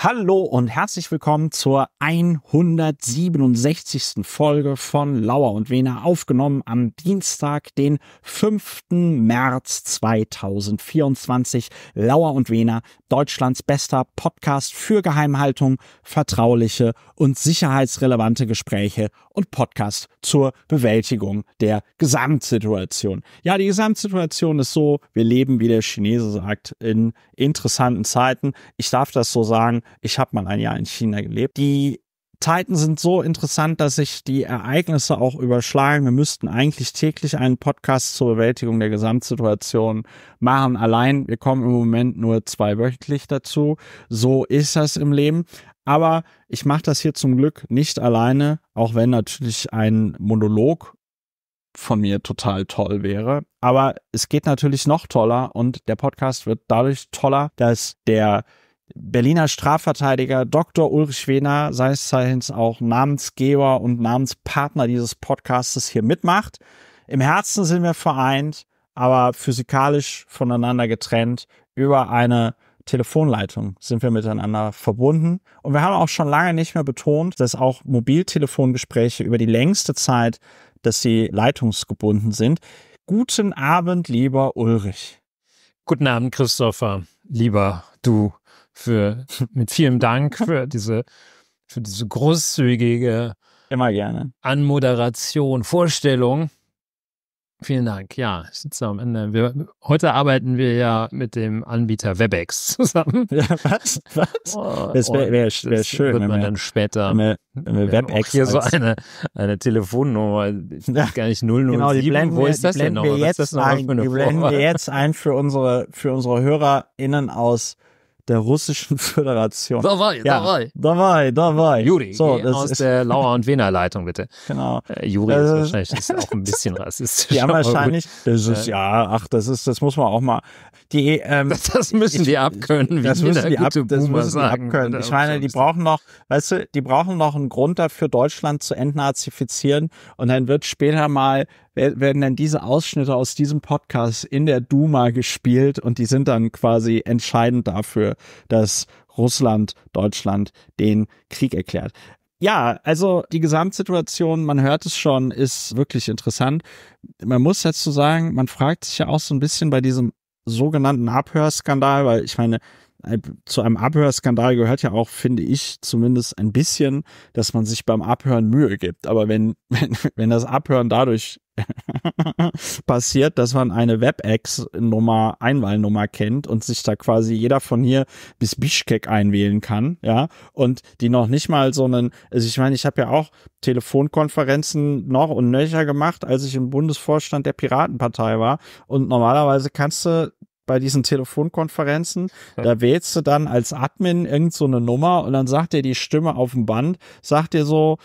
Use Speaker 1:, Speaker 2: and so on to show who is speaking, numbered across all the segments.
Speaker 1: Hallo und herzlich willkommen zur 167. Folge von Lauer und Wena, aufgenommen am Dienstag, den 5. März 2024. Lauer und Wena, Deutschlands bester Podcast für Geheimhaltung, vertrauliche und sicherheitsrelevante Gespräche und Podcast zur Bewältigung der Gesamtsituation. Ja, die Gesamtsituation ist so, wir leben, wie der Chinese sagt, in interessanten Zeiten. Ich darf das so sagen, ich habe mal ein Jahr in China gelebt. Die Zeiten sind so interessant, dass sich die Ereignisse auch überschlagen. Wir müssten eigentlich täglich einen Podcast zur Bewältigung der Gesamtsituation machen. Allein, wir kommen im Moment nur zweiwöchentlich dazu. So ist das im Leben. Aber ich mache das hier zum Glück nicht alleine, auch wenn natürlich ein Monolog von mir total toll wäre. Aber es geht natürlich noch toller und der Podcast wird dadurch toller, dass der Berliner Strafverteidiger Dr. Ulrich Wehner, seines Zeichens auch Namensgeber und Namenspartner dieses Podcastes, hier mitmacht. Im Herzen sind wir vereint, aber physikalisch voneinander getrennt. Über eine Telefonleitung sind wir miteinander verbunden. Und wir haben auch schon lange nicht mehr betont, dass auch Mobiltelefongespräche über die längste Zeit, dass sie leitungsgebunden sind. Guten Abend, lieber Ulrich. Guten Abend, Christopher, lieber du für, mit vielen
Speaker 2: Dank für diese, für diese großzügige Immer gerne. Anmoderation, Vorstellung. Vielen Dank. Ja, ich sitze am Ende. Wir, heute arbeiten wir ja mit dem Anbieter WebEx zusammen. Ja, was? Was? Oh, das wäre wär, wär schön. Wird man wir, dann später wenn wir, wenn wir WebEx hier so eine, eine
Speaker 1: Telefonnummer, ja, gar nicht 007. Genau, die blenden Wo wir, ist das blenden denn noch? Wir jetzt das ein, die blenden wir jetzt ein für unsere, für unsere HörerInnen aus der Russischen Föderation. Dabei, ja, dabei. Dabei, dabei. Juri, so, das aus der Lauer- und Wiener Leitung, bitte. Genau. Äh, Juri äh, ist wahrscheinlich ist auch ein bisschen rassistisch. Ja, wahrscheinlich. Das ist, äh. ja, ach, das ist, das muss man auch mal. Die, ähm, das, das müssen ich, die abkönnen, wie das müssen die ab, das müssen sagen. Die abkönnen. Ich meine, die brauchen noch, weißt du, die brauchen noch einen Grund dafür, Deutschland zu entnazifizieren und dann wird später mal werden dann diese Ausschnitte aus diesem Podcast in der Duma gespielt und die sind dann quasi entscheidend dafür, dass Russland Deutschland den Krieg erklärt. Ja, also die Gesamtsituation, man hört es schon, ist wirklich interessant. Man muss dazu sagen, man fragt sich ja auch so ein bisschen bei diesem sogenannten Abhörskandal, weil ich meine, zu einem Abhörskandal gehört ja auch, finde ich, zumindest ein bisschen, dass man sich beim Abhören Mühe gibt. Aber wenn, wenn, wenn das Abhören dadurch passiert, dass man eine WebEx-Nummer, Einwahlnummer kennt und sich da quasi jeder von hier bis Bischkek einwählen kann, ja, und die noch nicht mal so einen, also ich meine, ich habe ja auch Telefonkonferenzen noch und nöcher gemacht, als ich im Bundesvorstand der Piratenpartei war und normalerweise kannst du bei diesen Telefonkonferenzen. Ja. Da wählst du dann als Admin irgend so eine Nummer und dann sagt dir die Stimme auf dem Band, sagt dir so,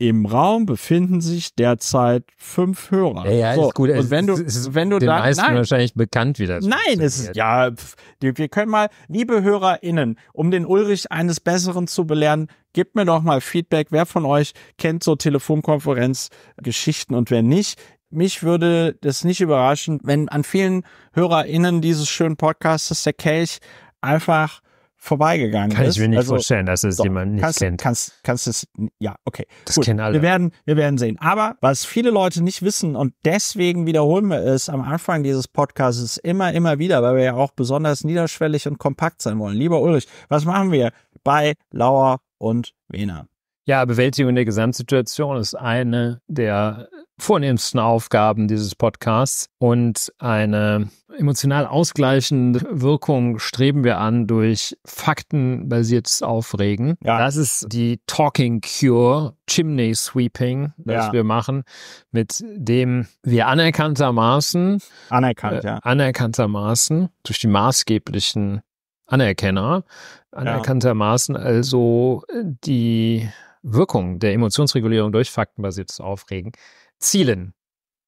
Speaker 1: im Raum befinden sich derzeit fünf Hörer. Ja, ja so, ist gut. Und wenn du, ist, wenn du den da, meisten nein, wahrscheinlich bekannt wieder. Nein, es ist ja. Pf, wir können mal, liebe HörerInnen, um den Ulrich eines Besseren zu belehren, gebt mir doch mal Feedback. Wer von euch kennt so Telefonkonferenzgeschichten und wer nicht? Mich würde das nicht überraschen, wenn an vielen HörerInnen dieses schönen Podcasts der Kelch einfach vorbeigegangen Kann ist. Kann ich mir nicht also, vorstellen, dass es doch, jemand nicht kannst, kennt. Kannst, kannst es, ja, okay. Das Gut, kennen alle. Wir werden, wir werden sehen. Aber was viele Leute nicht wissen und deswegen wiederholen wir es am Anfang dieses Podcasts immer, immer wieder, weil wir ja auch besonders niederschwellig und kompakt sein wollen. Lieber Ulrich, was machen wir bei Lauer und Wena? Ja, Bewältigung der Gesamtsituation ist eine
Speaker 2: der vornehmsten Aufgaben dieses Podcasts und eine emotional ausgleichende Wirkung streben wir an durch faktenbasiertes Aufregen. Ja. Das ist die Talking Cure, Chimney Sweeping, das ja. wir machen, mit dem wir anerkanntermaßen, Anerkannt, äh, anerkanntermaßen durch die maßgeblichen Anerkenner, anerkanntermaßen also die Wirkung der Emotionsregulierung durch faktenbasiertes Aufregen Zielen.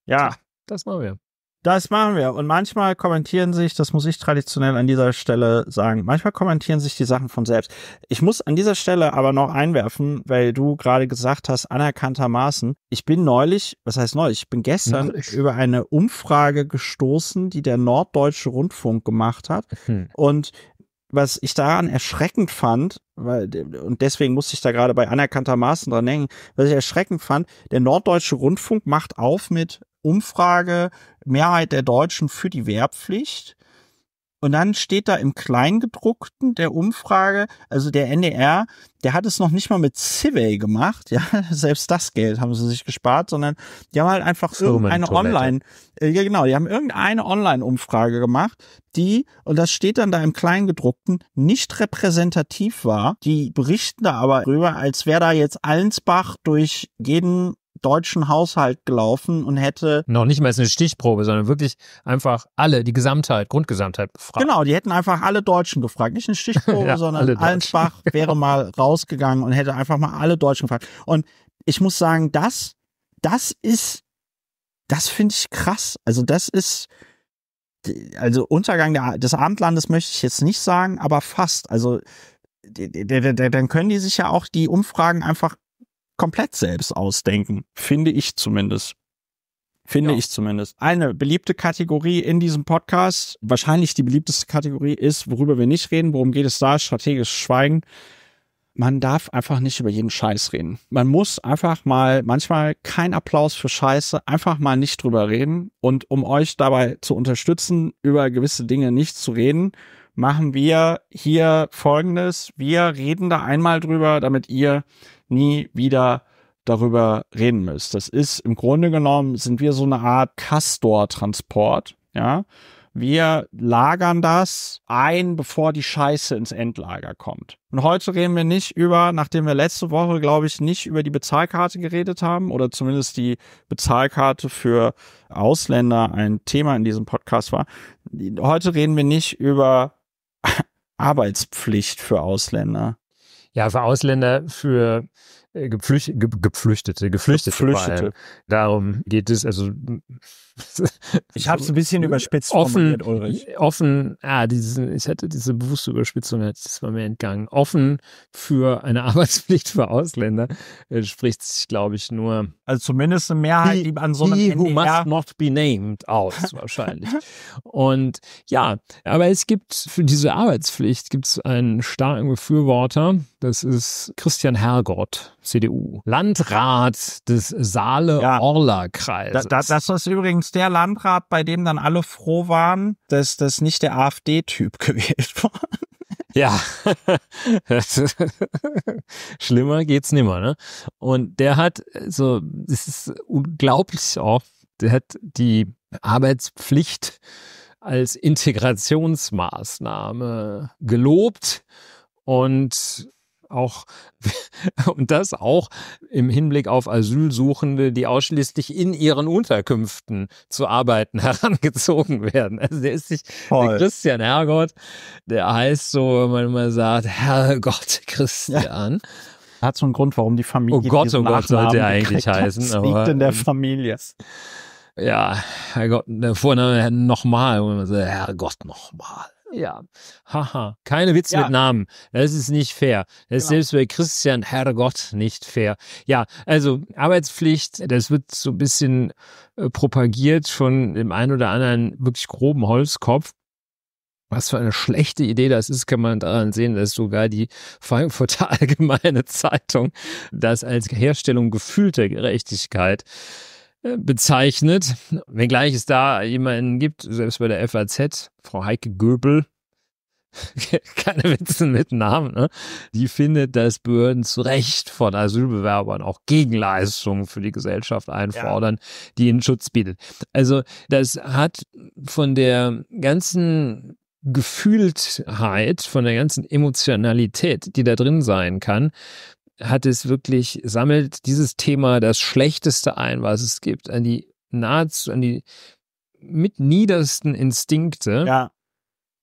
Speaker 2: Ja. Das machen
Speaker 1: wir. Das machen wir. Und manchmal kommentieren sich, das muss ich traditionell an dieser Stelle sagen, manchmal kommentieren sich die Sachen von selbst. Ich muss an dieser Stelle aber noch einwerfen, weil du gerade gesagt hast, anerkanntermaßen, ich bin neulich, was heißt neulich, ich bin gestern neulich. über eine Umfrage gestoßen, die der Norddeutsche Rundfunk gemacht hat. Mhm. Und was ich daran erschreckend fand, weil, und deswegen musste ich da gerade bei anerkanntermaßen dran hängen, was ich erschreckend fand, der Norddeutsche Rundfunk macht auf mit Umfrage Mehrheit der Deutschen für die Wehrpflicht und dann steht da im Kleingedruckten der Umfrage, also der NDR, e der hat es noch nicht mal mit Civil gemacht, ja, selbst das Geld haben sie sich gespart, sondern die haben halt einfach irgendeine Online, äh, ja genau, die haben irgendeine Online-Umfrage gemacht, die, und das steht dann da im Kleingedruckten, nicht repräsentativ war. Die berichten da aber drüber, als wäre da jetzt Allensbach durch jeden deutschen Haushalt gelaufen und hätte.
Speaker 2: Noch nicht mal als eine Stichprobe, sondern wirklich einfach alle, die Gesamtheit, Grundgesamtheit befragt.
Speaker 1: Genau, die hätten einfach alle Deutschen gefragt. Nicht eine Stichprobe, ja, sondern einfach wäre mal rausgegangen und hätte einfach mal alle Deutschen gefragt. Und ich muss sagen, das, das ist, das finde ich krass. Also das ist, also Untergang der, des Abendlandes möchte ich jetzt nicht sagen, aber fast. Also dann können die sich ja auch die Umfragen einfach komplett selbst ausdenken, finde ich zumindest. Finde ja. ich zumindest. Eine beliebte Kategorie in diesem Podcast, wahrscheinlich die beliebteste Kategorie ist, worüber wir nicht reden, worum geht es da, strategisches Schweigen. Man darf einfach nicht über jeden Scheiß reden. Man muss einfach mal, manchmal kein Applaus für Scheiße, einfach mal nicht drüber reden. Und um euch dabei zu unterstützen, über gewisse Dinge nicht zu reden, machen wir hier Folgendes. Wir reden da einmal drüber, damit ihr nie wieder darüber reden müsst. Das ist im Grunde genommen, sind wir so eine Art Castor-Transport. Ja? Wir lagern das ein, bevor die Scheiße ins Endlager kommt. Und heute reden wir nicht über, nachdem wir letzte Woche, glaube ich, nicht über die Bezahlkarte geredet haben oder zumindest die Bezahlkarte für Ausländer ein Thema in diesem Podcast war. Heute reden wir nicht über Arbeitspflicht für Ausländer? Ja, für Ausländer, für äh, Geflüchtete, Geflüchtete, Geflüchtete.
Speaker 2: Darum geht es, also
Speaker 1: ich habe es ein bisschen äh, überspitzt offen,
Speaker 2: Ulrich. Offen, ah, diesen, ich hätte diese bewusste Überspitzung, das war mir entgangen. Offen für eine Arbeitspflicht für Ausländer äh, spricht sich, glaube ich, nur. Also zumindest
Speaker 1: eine Mehrheit, die, die an so einem die who
Speaker 2: must not be named aus, wahrscheinlich. Und ja, aber es gibt für diese Arbeitspflicht gibt einen starken Befürworter. Das ist Christian Hergott, CDU. Landrat des
Speaker 1: Saale-Orla-Kreises. Ja, da, da, das ist übrigens der Landrat, bei dem dann alle froh waren, dass das nicht der AfD-Typ gewählt wurde. Ja,
Speaker 2: schlimmer geht's nimmer, ne? Und der hat, so, also, es ist unglaublich oft, der hat die Arbeitspflicht als Integrationsmaßnahme gelobt und auch und das auch im Hinblick auf Asylsuchende, die ausschließlich in ihren Unterkünften zu arbeiten herangezogen werden. Also der ist nicht der Christian Herrgott, der heißt so, wenn man mal sagt, Herrgott
Speaker 1: Christian. Ja. Hat so einen Grund, warum die Familie. Oh Gott, oh Gott, sollte er eigentlich heißen. Das liegt aber, in der ähm, Familie.
Speaker 2: Ja, Herrgott, der Vorname nochmal, Herrgott nochmal. Ja. Haha, keine Witze ja. mit Namen. Das ist nicht fair. Das ist genau. selbst bei Christian, Herrgott, nicht fair. Ja, also Arbeitspflicht, das wird so ein bisschen äh, propagiert von dem einen oder anderen wirklich groben Holzkopf. Was für eine schlechte Idee das ist, kann man daran sehen, dass sogar die Frankfurter Allgemeine Zeitung das als Herstellung gefühlter Gerechtigkeit äh, bezeichnet. Wenngleich es da jemanden gibt, selbst bei der FAZ, Frau Heike Göbel, keine Witze mit Namen, ne? die findet, dass Behörden zu Recht von Asylbewerbern auch Gegenleistungen für die Gesellschaft einfordern, ja. die ihnen Schutz bietet. Also das hat von der ganzen Gefühltheit, von der ganzen Emotionalität, die da drin sein kann, hat es wirklich, sammelt dieses Thema das Schlechteste ein, was es gibt, an die nahezu, an die mit niedersten Instinkte. Ja.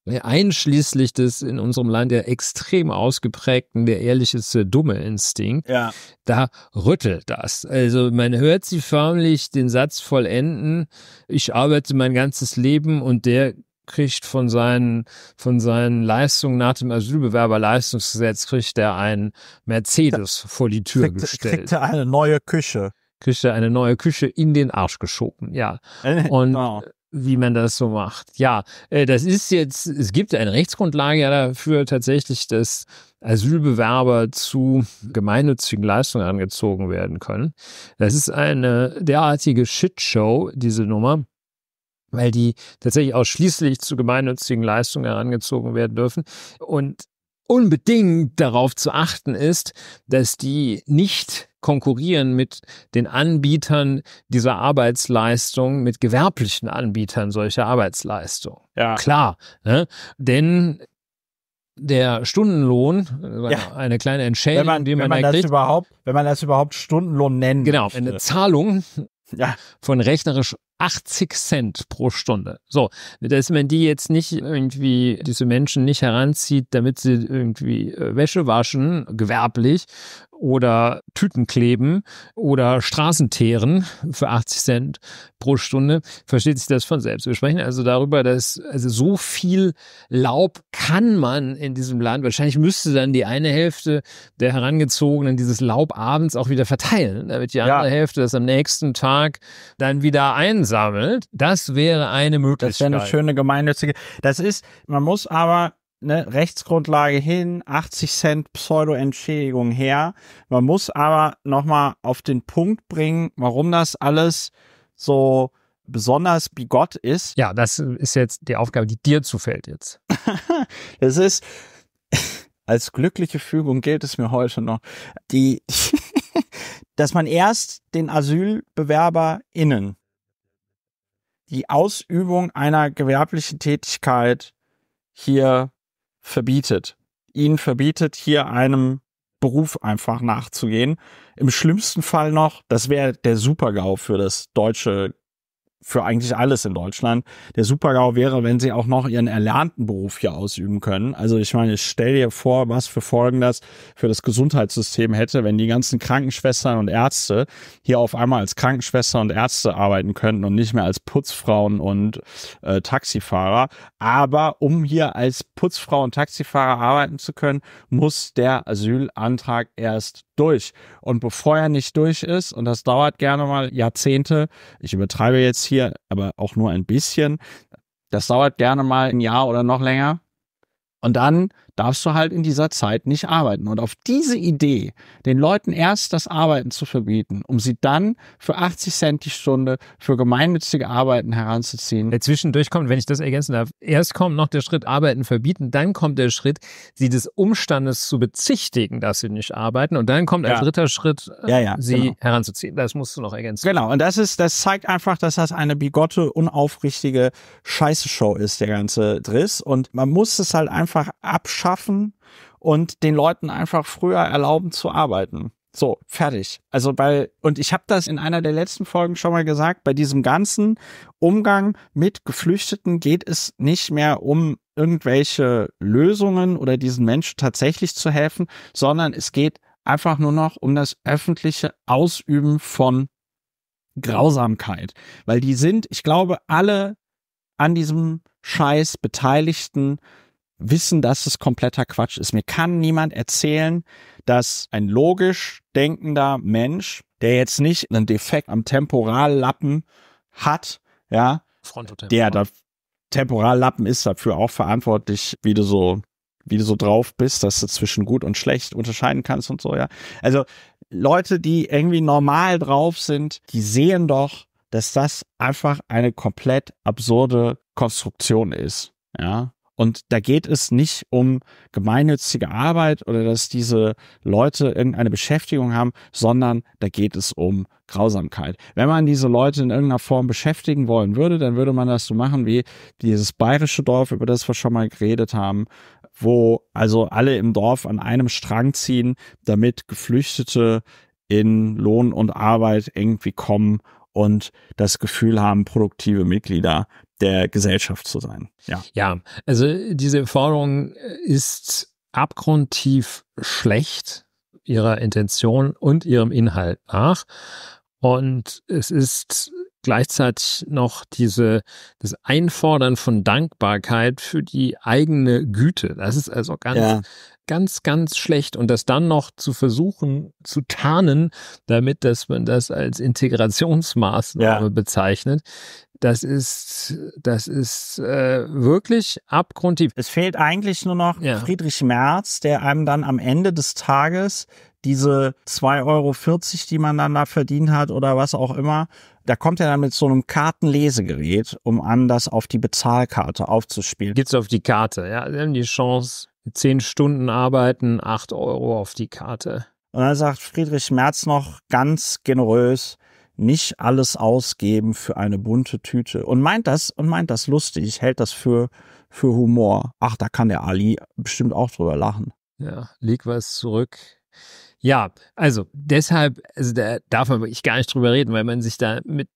Speaker 2: Einschließlich des in unserem Land der extrem ausgeprägten, der ehrliche dumme Instinkt. Ja. Da rüttelt das. Also man hört sie förmlich den Satz vollenden, ich arbeite mein ganzes Leben und der kriegt von seinen, von seinen Leistungen nach dem Asylbewerberleistungsgesetz, kriegt er einen Mercedes da, vor die Tür kriegt, gestellt. Kriegt er eine neue Küche. Kriegt er eine neue Küche in den Arsch geschoben, ja. Äh, Und oh. wie man das so macht. Ja, äh, das ist jetzt, es gibt eine Rechtsgrundlage ja dafür tatsächlich, dass Asylbewerber zu gemeinnützigen Leistungen angezogen werden können. Das ist eine derartige Shitshow, diese Nummer weil die tatsächlich ausschließlich zu gemeinnützigen Leistungen herangezogen werden dürfen. Und unbedingt darauf zu achten ist, dass die nicht konkurrieren mit den Anbietern dieser Arbeitsleistung, mit gewerblichen Anbietern solcher Arbeitsleistung. Ja. Klar, ne? denn der Stundenlohn, ja. Äh, eine kleine Entschädigung, man, die man, wenn man da kriegt,
Speaker 1: überhaupt, wenn man das überhaupt Stundenlohn nennen, genau, eine äh. Zahlung
Speaker 2: ja. von rechnerisch 80 Cent pro Stunde. So, dass man die jetzt nicht irgendwie, diese Menschen nicht heranzieht, damit sie irgendwie äh, Wäsche waschen, gewerblich, oder Tüten kleben oder Straßen teeren für 80 Cent pro Stunde, versteht sich das von selbst. Wir sprechen also darüber, dass also so viel Laub kann man in diesem Land, wahrscheinlich müsste dann die eine Hälfte der Herangezogenen dieses Laubabends auch wieder verteilen, damit die andere ja. Hälfte das am nächsten
Speaker 1: Tag dann wieder einsammelt. Das wäre eine Möglichkeit. Das wäre eine schöne gemeinnützige. Das ist, man muss aber ne, Rechtsgrundlage hin, 80 Cent Pseudo-Entschädigung her. Man muss aber nochmal auf den Punkt bringen, warum das alles so besonders bigott ist. Ja, das ist jetzt die Aufgabe, die dir zufällt jetzt. Es ist, als glückliche Fügung gilt es mir heute noch, die, dass man erst den AsylbewerberInnen die Ausübung einer gewerblichen Tätigkeit hier verbietet. Ihnen verbietet, hier einem Beruf einfach nachzugehen. Im schlimmsten Fall noch, das wäre der Supergau für das deutsche für eigentlich alles in Deutschland. Der Supergau wäre, wenn sie auch noch ihren erlernten Beruf hier ausüben können. Also ich meine, ich stell dir vor, was für Folgen das für das Gesundheitssystem hätte, wenn die ganzen Krankenschwestern und Ärzte hier auf einmal als Krankenschwester und Ärzte arbeiten könnten und nicht mehr als Putzfrauen und äh, Taxifahrer. Aber um hier als Putzfrau und Taxifahrer arbeiten zu können, muss der Asylantrag erst durch. Und bevor er nicht durch ist, und das dauert gerne mal Jahrzehnte, ich übertreibe jetzt hier aber auch nur ein bisschen, das dauert gerne mal ein Jahr oder noch länger. Und dann darfst du halt in dieser Zeit nicht arbeiten. Und auf diese Idee, den Leuten erst das Arbeiten zu verbieten, um sie dann für 80 Cent die Stunde für gemeinnützige Arbeiten heranzuziehen. Der zwischendurch kommt, wenn ich das ergänzen darf, erst
Speaker 2: kommt noch der Schritt Arbeiten verbieten, dann kommt der Schritt, sie des Umstandes zu bezichtigen,
Speaker 1: dass sie nicht arbeiten. Und dann kommt ja. dritter Schritt, äh, ja, ja, sie genau. heranzuziehen. Das musst du noch ergänzen. Genau, und das ist, das zeigt einfach, dass das eine bigotte, unaufrichtige scheiße ist, der ganze Driss. Und man muss es halt einfach abschalten schaffen und den Leuten einfach früher erlauben zu arbeiten. So, fertig. Also weil, und ich habe das in einer der letzten Folgen schon mal gesagt, bei diesem ganzen Umgang mit Geflüchteten geht es nicht mehr um irgendwelche Lösungen oder diesen Menschen tatsächlich zu helfen, sondern es geht einfach nur noch um das öffentliche Ausüben von Grausamkeit. Weil die sind, ich glaube, alle an diesem Scheiß Beteiligten wissen, dass es kompletter Quatsch ist. Mir kann niemand erzählen, dass ein logisch denkender Mensch, der jetzt nicht einen Defekt am Temporallappen hat, ja, der da Temporallappen ist dafür auch verantwortlich, wie du so wie du so drauf bist, dass du zwischen gut und schlecht unterscheiden kannst und so, ja. Also Leute, die irgendwie normal drauf sind, die sehen doch, dass das einfach eine komplett absurde Konstruktion ist, ja. Und da geht es nicht um gemeinnützige Arbeit oder dass diese Leute irgendeine Beschäftigung haben, sondern da geht es um Grausamkeit. Wenn man diese Leute in irgendeiner Form beschäftigen wollen würde, dann würde man das so machen wie dieses bayerische Dorf, über das wir schon mal geredet haben, wo also alle im Dorf an einem Strang ziehen, damit Geflüchtete in Lohn und Arbeit irgendwie kommen und das Gefühl haben, produktive Mitglieder der Gesellschaft zu sein.
Speaker 2: Ja, ja also diese Forderung ist abgrundtief schlecht ihrer Intention und ihrem Inhalt nach. Und es ist gleichzeitig noch diese, das Einfordern von Dankbarkeit für die eigene Güte. Das ist also ganz, ja. ganz, ganz schlecht. Und das dann noch zu versuchen zu tarnen, damit, dass man das als Integrationsmaßnahme
Speaker 1: ja. bezeichnet, das ist, das ist äh, wirklich abgrundtief. Es fehlt eigentlich nur noch ja. Friedrich Merz, der einem dann am Ende des Tages diese 2,40 Euro, die man dann da verdient hat oder was auch immer, da kommt er dann mit so einem Kartenlesegerät, um an, das auf die Bezahlkarte aufzuspielen. Geht's auf die Karte, ja. Sie haben die Chance, zehn Stunden arbeiten, 8 Euro auf die Karte. Und dann sagt Friedrich Merz noch ganz generös, nicht alles ausgeben für eine bunte Tüte. Und meint das, und meint das lustig, hält das für, für Humor. Ach, da kann der Ali bestimmt auch drüber lachen.
Speaker 2: Ja, leg was zurück. Ja, also deshalb, also da darf man wirklich gar nicht drüber reden, weil man sich da mit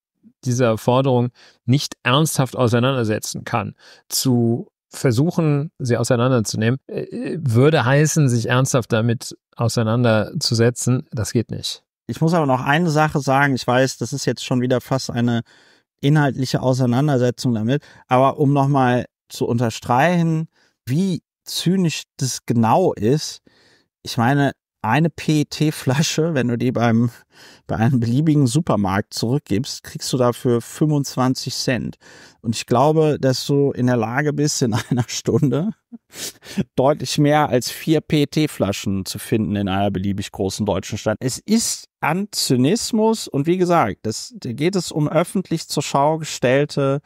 Speaker 2: dieser Forderung nicht ernsthaft auseinandersetzen kann. Zu versuchen, sie auseinanderzunehmen, äh, würde heißen, sich ernsthaft damit
Speaker 1: auseinanderzusetzen. Das geht nicht. Ich muss aber noch eine Sache sagen. Ich weiß, das ist jetzt schon wieder fast eine inhaltliche Auseinandersetzung damit. Aber um nochmal zu unterstreichen, wie zynisch das genau ist. Ich meine, eine PET-Flasche, wenn du die beim, bei einem beliebigen Supermarkt zurückgibst, kriegst du dafür 25 Cent. Und ich glaube, dass du in der Lage bist, in einer Stunde deutlich mehr als vier PET-Flaschen zu finden in einer beliebig großen deutschen Stadt. Es ist an Zynismus und wie gesagt, das, da geht es um öffentlich zur Schau gestellte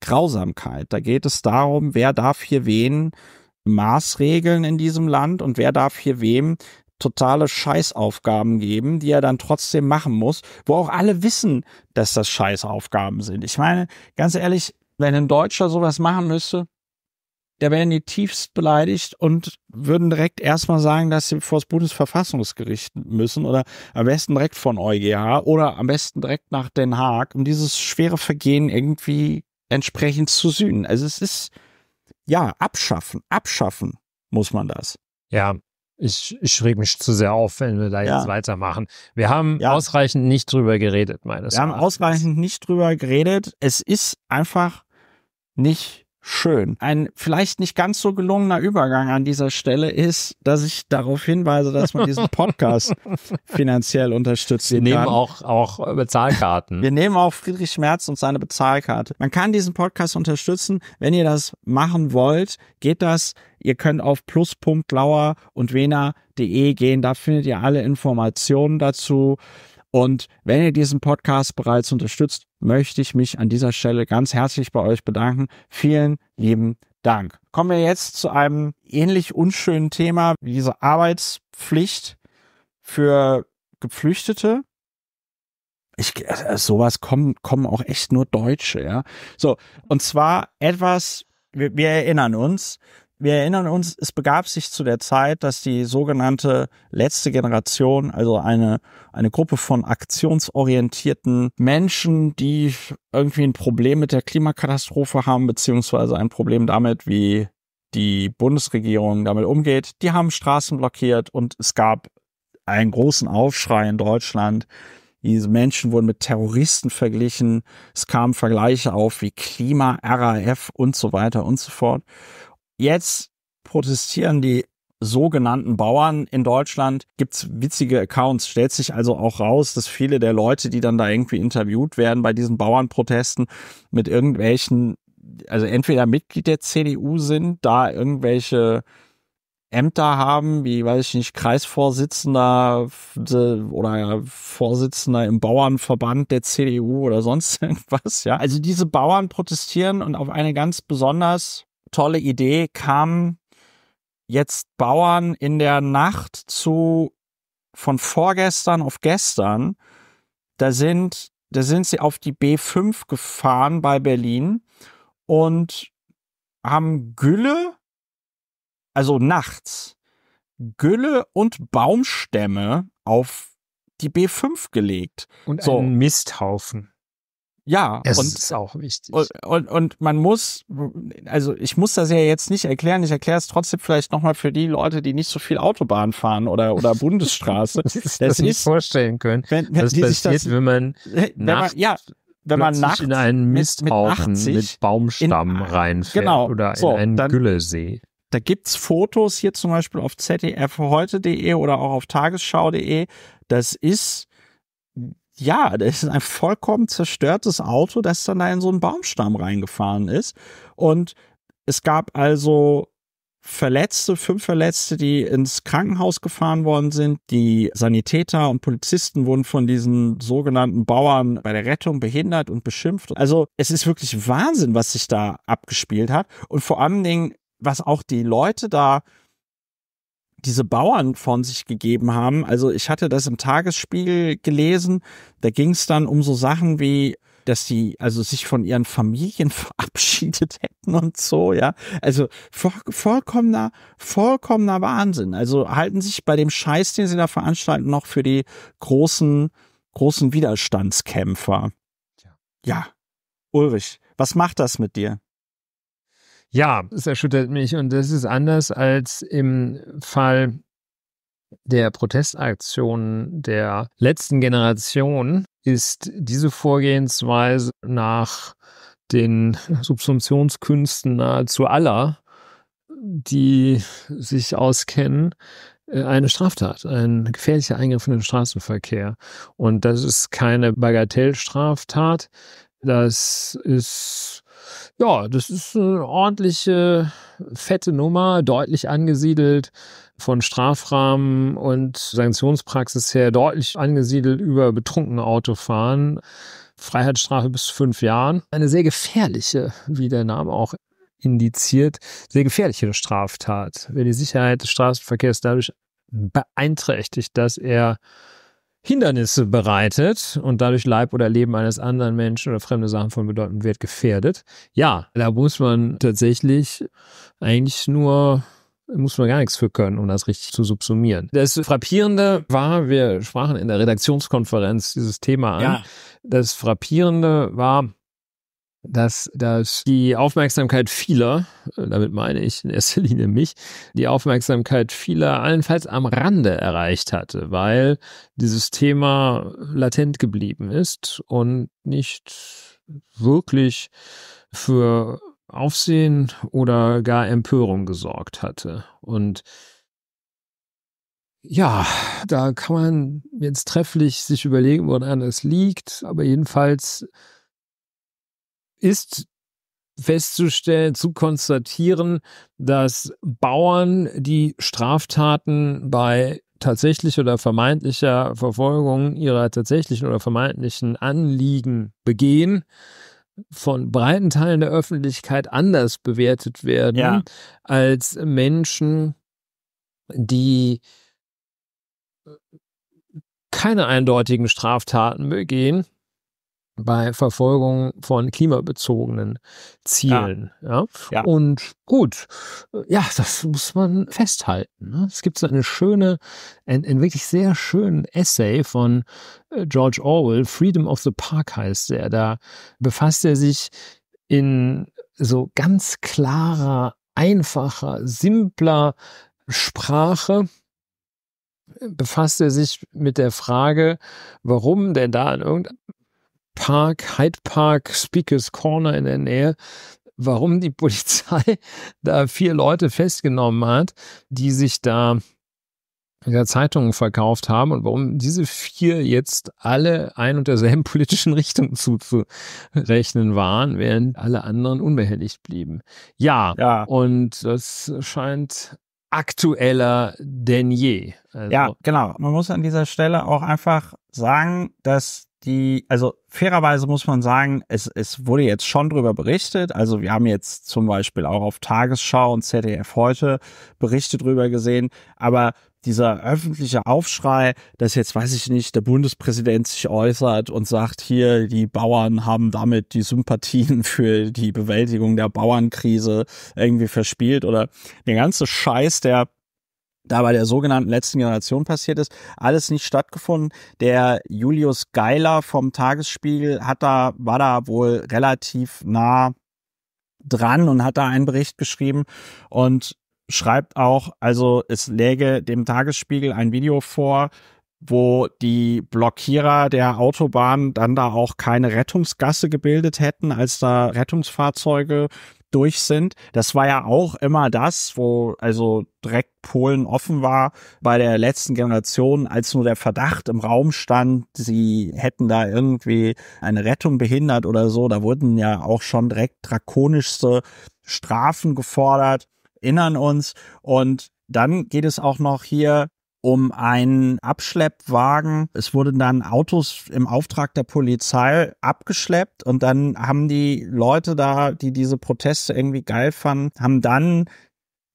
Speaker 1: Grausamkeit. Da geht es darum, wer darf hier wen Maßregeln in diesem Land und wer darf hier wem totale Scheißaufgaben geben, die er dann trotzdem machen muss, wo auch alle wissen, dass das Scheißaufgaben sind. Ich meine, ganz ehrlich, wenn ein Deutscher sowas machen müsste, da wären die tiefst beleidigt und würden direkt erstmal sagen, dass sie vor das Bundesverfassungsgericht müssen oder am besten direkt von EuGH oder am besten direkt nach Den Haag, um dieses schwere Vergehen irgendwie entsprechend zu sühnen. Also es ist, ja, abschaffen, abschaffen muss man das.
Speaker 2: Ja, ich, ich reg mich zu sehr auf, wenn wir da ja. jetzt weitermachen. Wir haben ja. ausreichend nicht drüber geredet, meines Wir haben Erachtens. ausreichend
Speaker 1: nicht drüber geredet. Es ist einfach nicht schön. Ein vielleicht nicht ganz so gelungener Übergang an dieser Stelle ist, dass ich darauf hinweise, dass man diesen Podcast finanziell unterstützt. Wir nehmen auch, auch äh, Bezahlkarten. Wir nehmen auch Friedrich Schmerz und seine Bezahlkarte. Man kann diesen Podcast unterstützen. Wenn ihr das machen wollt, geht das Ihr könnt auf plus.lauer und wena.de gehen. Da findet ihr alle Informationen dazu. Und wenn ihr diesen Podcast bereits unterstützt, möchte ich mich an dieser Stelle ganz herzlich bei euch bedanken. Vielen lieben Dank. Kommen wir jetzt zu einem ähnlich unschönen Thema wie diese Arbeitspflicht für Geflüchtete. Ich, äh, sowas kommen, kommen auch echt nur Deutsche, ja. So, und zwar etwas, wir, wir erinnern uns, wir erinnern uns, es begab sich zu der Zeit, dass die sogenannte letzte Generation, also eine, eine Gruppe von aktionsorientierten Menschen, die irgendwie ein Problem mit der Klimakatastrophe haben, beziehungsweise ein Problem damit, wie die Bundesregierung damit umgeht, die haben Straßen blockiert und es gab einen großen Aufschrei in Deutschland. Diese Menschen wurden mit Terroristen verglichen. Es kamen Vergleiche auf wie Klima, RAF und so weiter und so fort. Jetzt protestieren die sogenannten Bauern in Deutschland. Gibt es witzige Accounts. Stellt sich also auch raus, dass viele der Leute, die dann da irgendwie interviewt werden bei diesen Bauernprotesten mit irgendwelchen, also entweder Mitglied der CDU sind, da irgendwelche Ämter haben, wie, weiß ich nicht, Kreisvorsitzender oder Vorsitzender im Bauernverband der CDU oder sonst irgendwas, ja. Also diese Bauern protestieren und auf eine ganz besonders tolle Idee, kamen jetzt Bauern in der Nacht zu von vorgestern auf gestern. Da sind, da sind sie auf die B5 gefahren bei Berlin und haben Gülle, also nachts, Gülle und Baumstämme auf die B5 gelegt. Und so. einen Misthaufen. Ja, es und, ist auch wichtig. Und, und, und, man muss, also ich muss das ja jetzt nicht erklären, ich erkläre es trotzdem vielleicht nochmal für die Leute, die nicht so viel Autobahn fahren oder, oder Bundesstraße. das, das, das nicht vorstellen können. Wenn, wenn, was passiert, das, wenn man, wenn man ja, wenn man nachts in einen Misthaufen mit, mit, mit Baumstamm in, reinfährt genau, oder so, in einen dann, Güllesee. Da gibt's Fotos hier zum Beispiel auf zdfheute.de oder auch auf tagesschau.de. Das ist ja, das ist ein vollkommen zerstörtes Auto, das dann da in so einen Baumstamm reingefahren ist. Und es gab also Verletzte, fünf Verletzte, die ins Krankenhaus gefahren worden sind. Die Sanitäter und Polizisten wurden von diesen sogenannten Bauern bei der Rettung behindert und beschimpft. Also es ist wirklich Wahnsinn, was sich da abgespielt hat. Und vor allen Dingen, was auch die Leute da diese Bauern von sich gegeben haben. Also ich hatte das im Tagesspiegel gelesen. Da ging es dann um so Sachen wie, dass sie also sich von ihren Familien verabschiedet hätten und so, ja. Also voll, vollkommener, vollkommener Wahnsinn. Also halten sich bei dem Scheiß, den sie da veranstalten, noch für die großen, großen Widerstandskämpfer. Ja. ja. Ulrich, was macht das mit dir? Ja, es
Speaker 2: erschüttert mich und das ist anders als im Fall der Protestaktionen der letzten Generation ist diese Vorgehensweise nach den Subsumptionskünsten nahezu aller, die sich auskennen, äh, eine Straftat, ein gefährlicher Eingriff in den Straßenverkehr. Und das ist keine Bagatellstraftat. Das ist ja, das ist eine ordentliche, fette Nummer, deutlich angesiedelt von Strafrahmen und Sanktionspraxis her, deutlich angesiedelt über betrunkene Autofahren. Freiheitsstrafe bis fünf Jahren. Eine sehr gefährliche, wie der Name auch indiziert, sehr gefährliche Straftat. Wer die Sicherheit des Straßenverkehrs dadurch beeinträchtigt, dass er Hindernisse bereitet und dadurch Leib oder Leben eines anderen Menschen oder fremde Sachen von bedeutendem Wert gefährdet. Ja, da muss man tatsächlich eigentlich nur muss man gar nichts für können, um das richtig zu subsumieren. Das Frappierende war, wir sprachen in der Redaktionskonferenz dieses Thema an. Ja. Das Frappierende war, dass, dass die Aufmerksamkeit vieler, äh, damit meine ich in erster Linie mich, die Aufmerksamkeit vieler allenfalls am Rande erreicht hatte, weil dieses Thema latent geblieben ist und nicht wirklich für Aufsehen oder gar Empörung gesorgt hatte. Und ja, da kann man jetzt trefflich sich überlegen, woran es liegt, aber jedenfalls ist festzustellen, zu konstatieren, dass Bauern, die Straftaten bei tatsächlich oder vermeintlicher Verfolgung ihrer tatsächlichen oder vermeintlichen Anliegen begehen, von breiten Teilen der Öffentlichkeit anders bewertet werden ja. als Menschen, die äh, keine eindeutigen Straftaten begehen bei Verfolgung von klimabezogenen Zielen. Ja. ja. ja. Und gut, äh, ja, das muss man festhalten. Ne? Es gibt so eine schöne, ein, ein wirklich sehr schönen Essay von äh, George Orwell, Freedom of the Park heißt der. Da befasst er sich in so ganz klarer, einfacher, simpler Sprache äh, befasst er sich mit der Frage, warum denn da in irgendeinem Park, Hyde Park, Speakers Corner in der Nähe, warum die Polizei da vier Leute festgenommen hat, die sich da der Zeitungen verkauft haben und warum diese vier jetzt alle ein und derselben politischen Richtung zuzurechnen waren, während alle anderen unbehelligt blieben. Ja, ja. und das scheint aktueller denn je. Also ja,
Speaker 1: genau. Man muss an dieser Stelle auch einfach sagen, dass die, also fairerweise muss man sagen, es, es wurde jetzt schon drüber berichtet. Also wir haben jetzt zum Beispiel auch auf Tagesschau und ZDF heute Berichte drüber gesehen. Aber dieser öffentliche Aufschrei, dass jetzt, weiß ich nicht, der Bundespräsident sich äußert und sagt, hier, die Bauern haben damit die Sympathien für die Bewältigung der Bauernkrise irgendwie verspielt oder der ganze Scheiß, der da bei der sogenannten letzten Generation passiert ist, alles nicht stattgefunden. Der Julius Geiler vom Tagesspiegel hat da, war da wohl relativ nah dran und hat da einen Bericht geschrieben und schreibt auch, also es läge dem Tagesspiegel ein Video vor, wo die Blockierer der Autobahn dann da auch keine Rettungsgasse gebildet hätten, als da Rettungsfahrzeuge durch sind. Das war ja auch immer das, wo also direkt Polen offen war bei der letzten Generation, als nur der Verdacht im Raum stand, sie hätten da irgendwie eine Rettung behindert oder so. Da wurden ja auch schon direkt drakonischste Strafen gefordert, erinnern uns. Und dann geht es auch noch hier um einen Abschleppwagen. Es wurden dann Autos im Auftrag der Polizei abgeschleppt und dann haben die Leute da, die diese Proteste irgendwie geil fanden, haben dann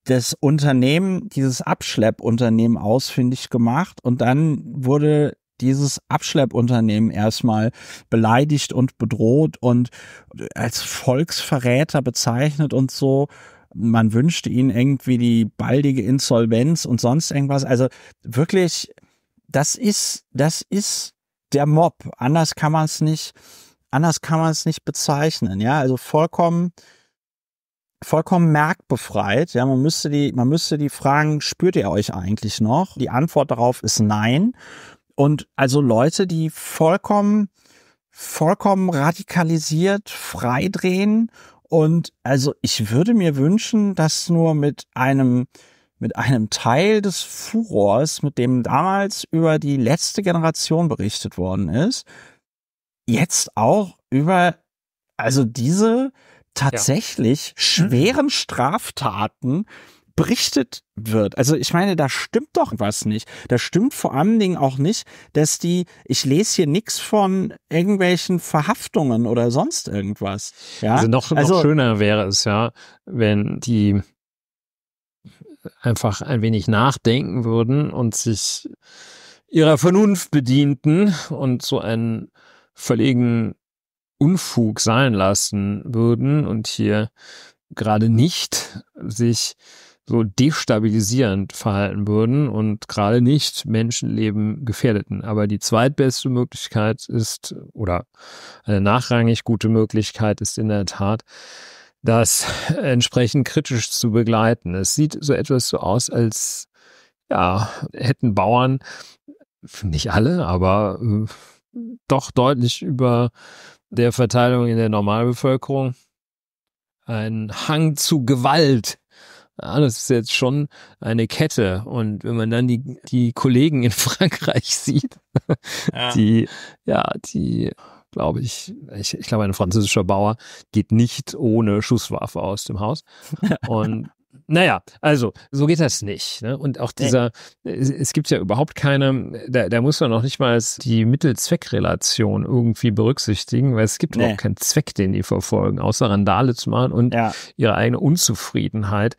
Speaker 1: das Unternehmen, dieses Abschleppunternehmen ausfindig gemacht und dann wurde dieses Abschleppunternehmen erstmal beleidigt und bedroht und als Volksverräter bezeichnet und so man wünschte ihnen irgendwie die baldige Insolvenz und sonst irgendwas. Also wirklich, das ist, das ist der Mob. Anders kann man es nicht, anders kann man es nicht bezeichnen. Ja, also vollkommen, vollkommen merkbefreit. Ja, man müsste die, man müsste die fragen, spürt ihr euch eigentlich noch? Die Antwort darauf ist nein. Und also Leute, die vollkommen, vollkommen radikalisiert freidrehen und also ich würde mir wünschen, dass nur mit einem mit einem Teil des Furors, mit dem damals über die letzte Generation berichtet worden ist, jetzt auch über also diese tatsächlich ja. Hm. schweren Straftaten berichtet wird. Also ich meine, da stimmt doch was nicht. Da stimmt vor allen Dingen auch nicht, dass die, ich lese hier nichts von irgendwelchen Verhaftungen oder sonst irgendwas. Ja? Also noch, noch also,
Speaker 2: schöner wäre es ja, wenn die einfach ein wenig nachdenken würden und sich ihrer Vernunft bedienten und so einen völligen Unfug sein lassen würden und hier gerade nicht sich so destabilisierend verhalten würden und gerade nicht Menschenleben gefährdeten. Aber die zweitbeste Möglichkeit ist, oder eine nachrangig gute Möglichkeit ist in der Tat, das entsprechend kritisch zu begleiten. Es sieht so etwas so aus, als ja, hätten Bauern, nicht alle, aber äh, doch deutlich über der Verteilung in der Normalbevölkerung einen Hang zu Gewalt Ah, das ist jetzt schon eine Kette. Und wenn man dann die, die Kollegen in Frankreich sieht, ja. die, ja, die, glaube ich, ich, ich glaube, ein französischer Bauer geht nicht ohne Schusswaffe aus dem Haus. Und naja, also so geht das nicht. Ne? Und auch dieser, nee. es gibt ja überhaupt keine, da, da, muss man noch nicht mal die Mittel-Zweck-Relation irgendwie berücksichtigen, weil es gibt nee. überhaupt keinen Zweck, den die verfolgen, außer Randale zu machen und ja. ihre eigene Unzufriedenheit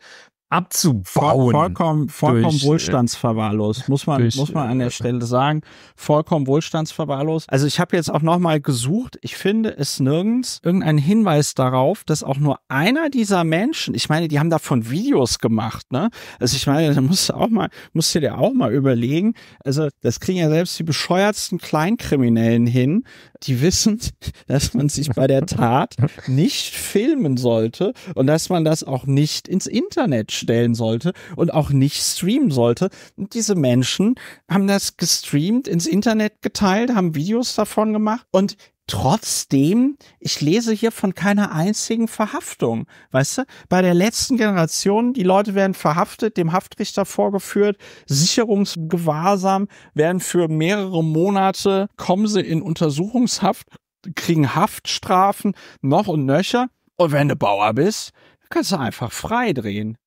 Speaker 1: abzubauen. Voll, vollkommen, vollkommen durch, äh, wohlstandsverwahrlost, muss man, durch, muss man äh, an der Stelle sagen. Vollkommen wohlstandsverwahrlos. Also ich habe jetzt auch nochmal gesucht. Ich finde es nirgends irgendeinen Hinweis darauf, dass auch nur einer dieser Menschen, ich meine, die haben davon Videos gemacht, ne? Also ich meine, da musst du auch mal, musst du dir auch mal überlegen. Also das kriegen ja selbst die bescheuertsten Kleinkriminellen hin, die wissen, dass man sich bei der Tat nicht filmen sollte und dass man das auch nicht ins Internet stellen sollte und auch nicht streamen sollte. Und diese Menschen haben das gestreamt, ins Internet geteilt, haben Videos davon gemacht und Trotzdem, ich lese hier von keiner einzigen Verhaftung. Weißt du, bei der letzten Generation, die Leute werden verhaftet, dem Haftrichter vorgeführt, Sicherungsgewahrsam, werden für mehrere Monate, kommen sie in Untersuchungshaft, kriegen Haftstrafen, noch und nöcher. Und wenn du Bauer bist, kannst du einfach frei drehen.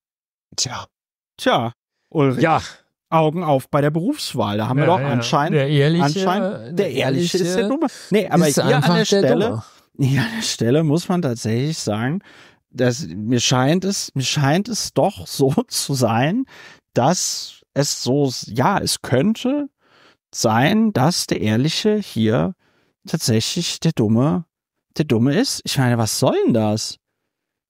Speaker 1: Tja. Tja. Ulrich. Ja. Augen auf bei der Berufswahl. Da haben wir doch ja. anscheinend. Der ehrliche, anscheinend, der, der ehrliche, ehrliche ist der Dumme. Nee, aber hier an der Stelle, hier an der Stelle muss man tatsächlich sagen, dass mir scheint es, mir scheint es doch so zu sein, dass es so, ja, es könnte sein, dass der Ehrliche hier tatsächlich der Dumme, der Dumme ist. Ich meine, was soll denn das?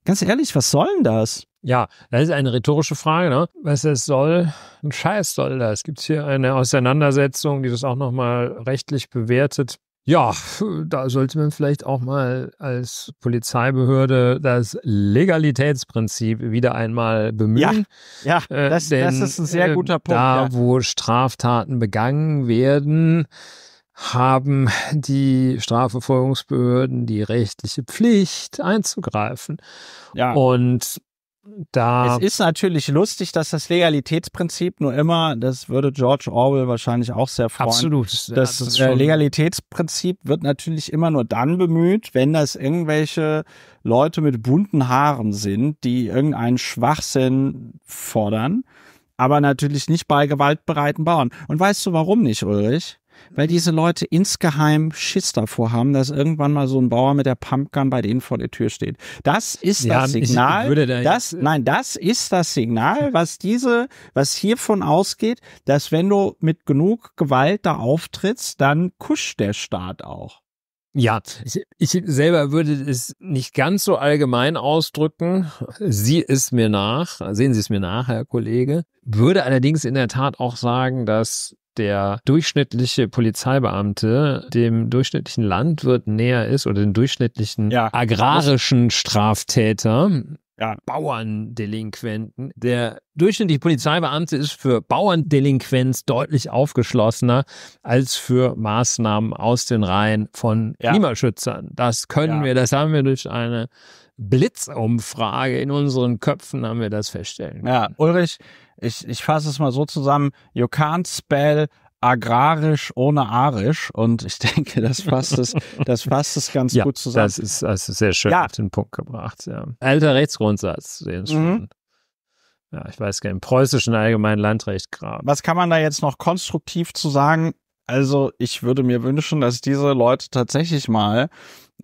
Speaker 1: Ganz ehrlich, was soll denn das? Ja, das
Speaker 2: ist eine rhetorische Frage. Ne? Was es soll, ein Scheiß soll das. Gibt es hier eine Auseinandersetzung, die das auch nochmal rechtlich bewertet? Ja, da sollte man vielleicht auch mal als Polizeibehörde das Legalitätsprinzip wieder einmal bemühen.
Speaker 1: Ja, ja äh, das, äh, denn, das ist ein sehr äh, guter Punkt. Da, ja.
Speaker 2: wo Straftaten begangen werden, haben die Strafverfolgungsbehörden die
Speaker 1: rechtliche Pflicht einzugreifen. Ja. Und da es ist natürlich lustig, dass das Legalitätsprinzip nur immer, das würde George Orwell wahrscheinlich auch sehr freuen. Absolut. Das, das äh, Legalitätsprinzip wird natürlich immer nur dann bemüht, wenn das irgendwelche Leute mit bunten Haaren sind, die irgendeinen Schwachsinn fordern, aber natürlich nicht bei gewaltbereiten Bauern. Und weißt du warum nicht, Ulrich? Weil diese Leute insgeheim Schiss davor haben, dass irgendwann mal so ein Bauer mit der Pumpgun bei denen vor der Tür steht. Das ist ja, das Signal. Da das, äh, nein, das ist das Signal, was diese, was hiervon ausgeht, dass wenn du mit genug Gewalt da auftrittst, dann kuscht der Staat auch. Ja, ich, ich,
Speaker 2: selber würde es nicht ganz so allgemein ausdrücken. Sie ist mir nach, sehen Sie es mir nach, Herr Kollege. Würde allerdings in der Tat auch sagen, dass der durchschnittliche Polizeibeamte dem durchschnittlichen Landwirt näher ist oder dem durchschnittlichen ja. agrarischen Straftäter, ja. Bauerndelinquenten. Der durchschnittliche Polizeibeamte ist für Bauerndelinquenz deutlich aufgeschlossener als für Maßnahmen aus den Reihen von ja. Klimaschützern. Das können ja. wir, das haben wir durch eine Blitzumfrage in unseren Köpfen haben wir das
Speaker 1: feststellen. Ja, Ulrich, ich, ich fasse es mal so zusammen, you can't spell agrarisch ohne arisch und ich denke, das fasst es, das fasst es ganz ja, gut zusammen. Das
Speaker 2: ist, das ist sehr schön ja. auf den
Speaker 1: Punkt gebracht. Ja.
Speaker 2: Alter Rechtsgrundsatz, mhm. schon.
Speaker 1: Ja, ich weiß gar nicht, im preußischen allgemeinen Landrecht gerade. Was kann man da jetzt noch konstruktiv zu sagen? Also, ich würde mir wünschen, dass diese Leute tatsächlich mal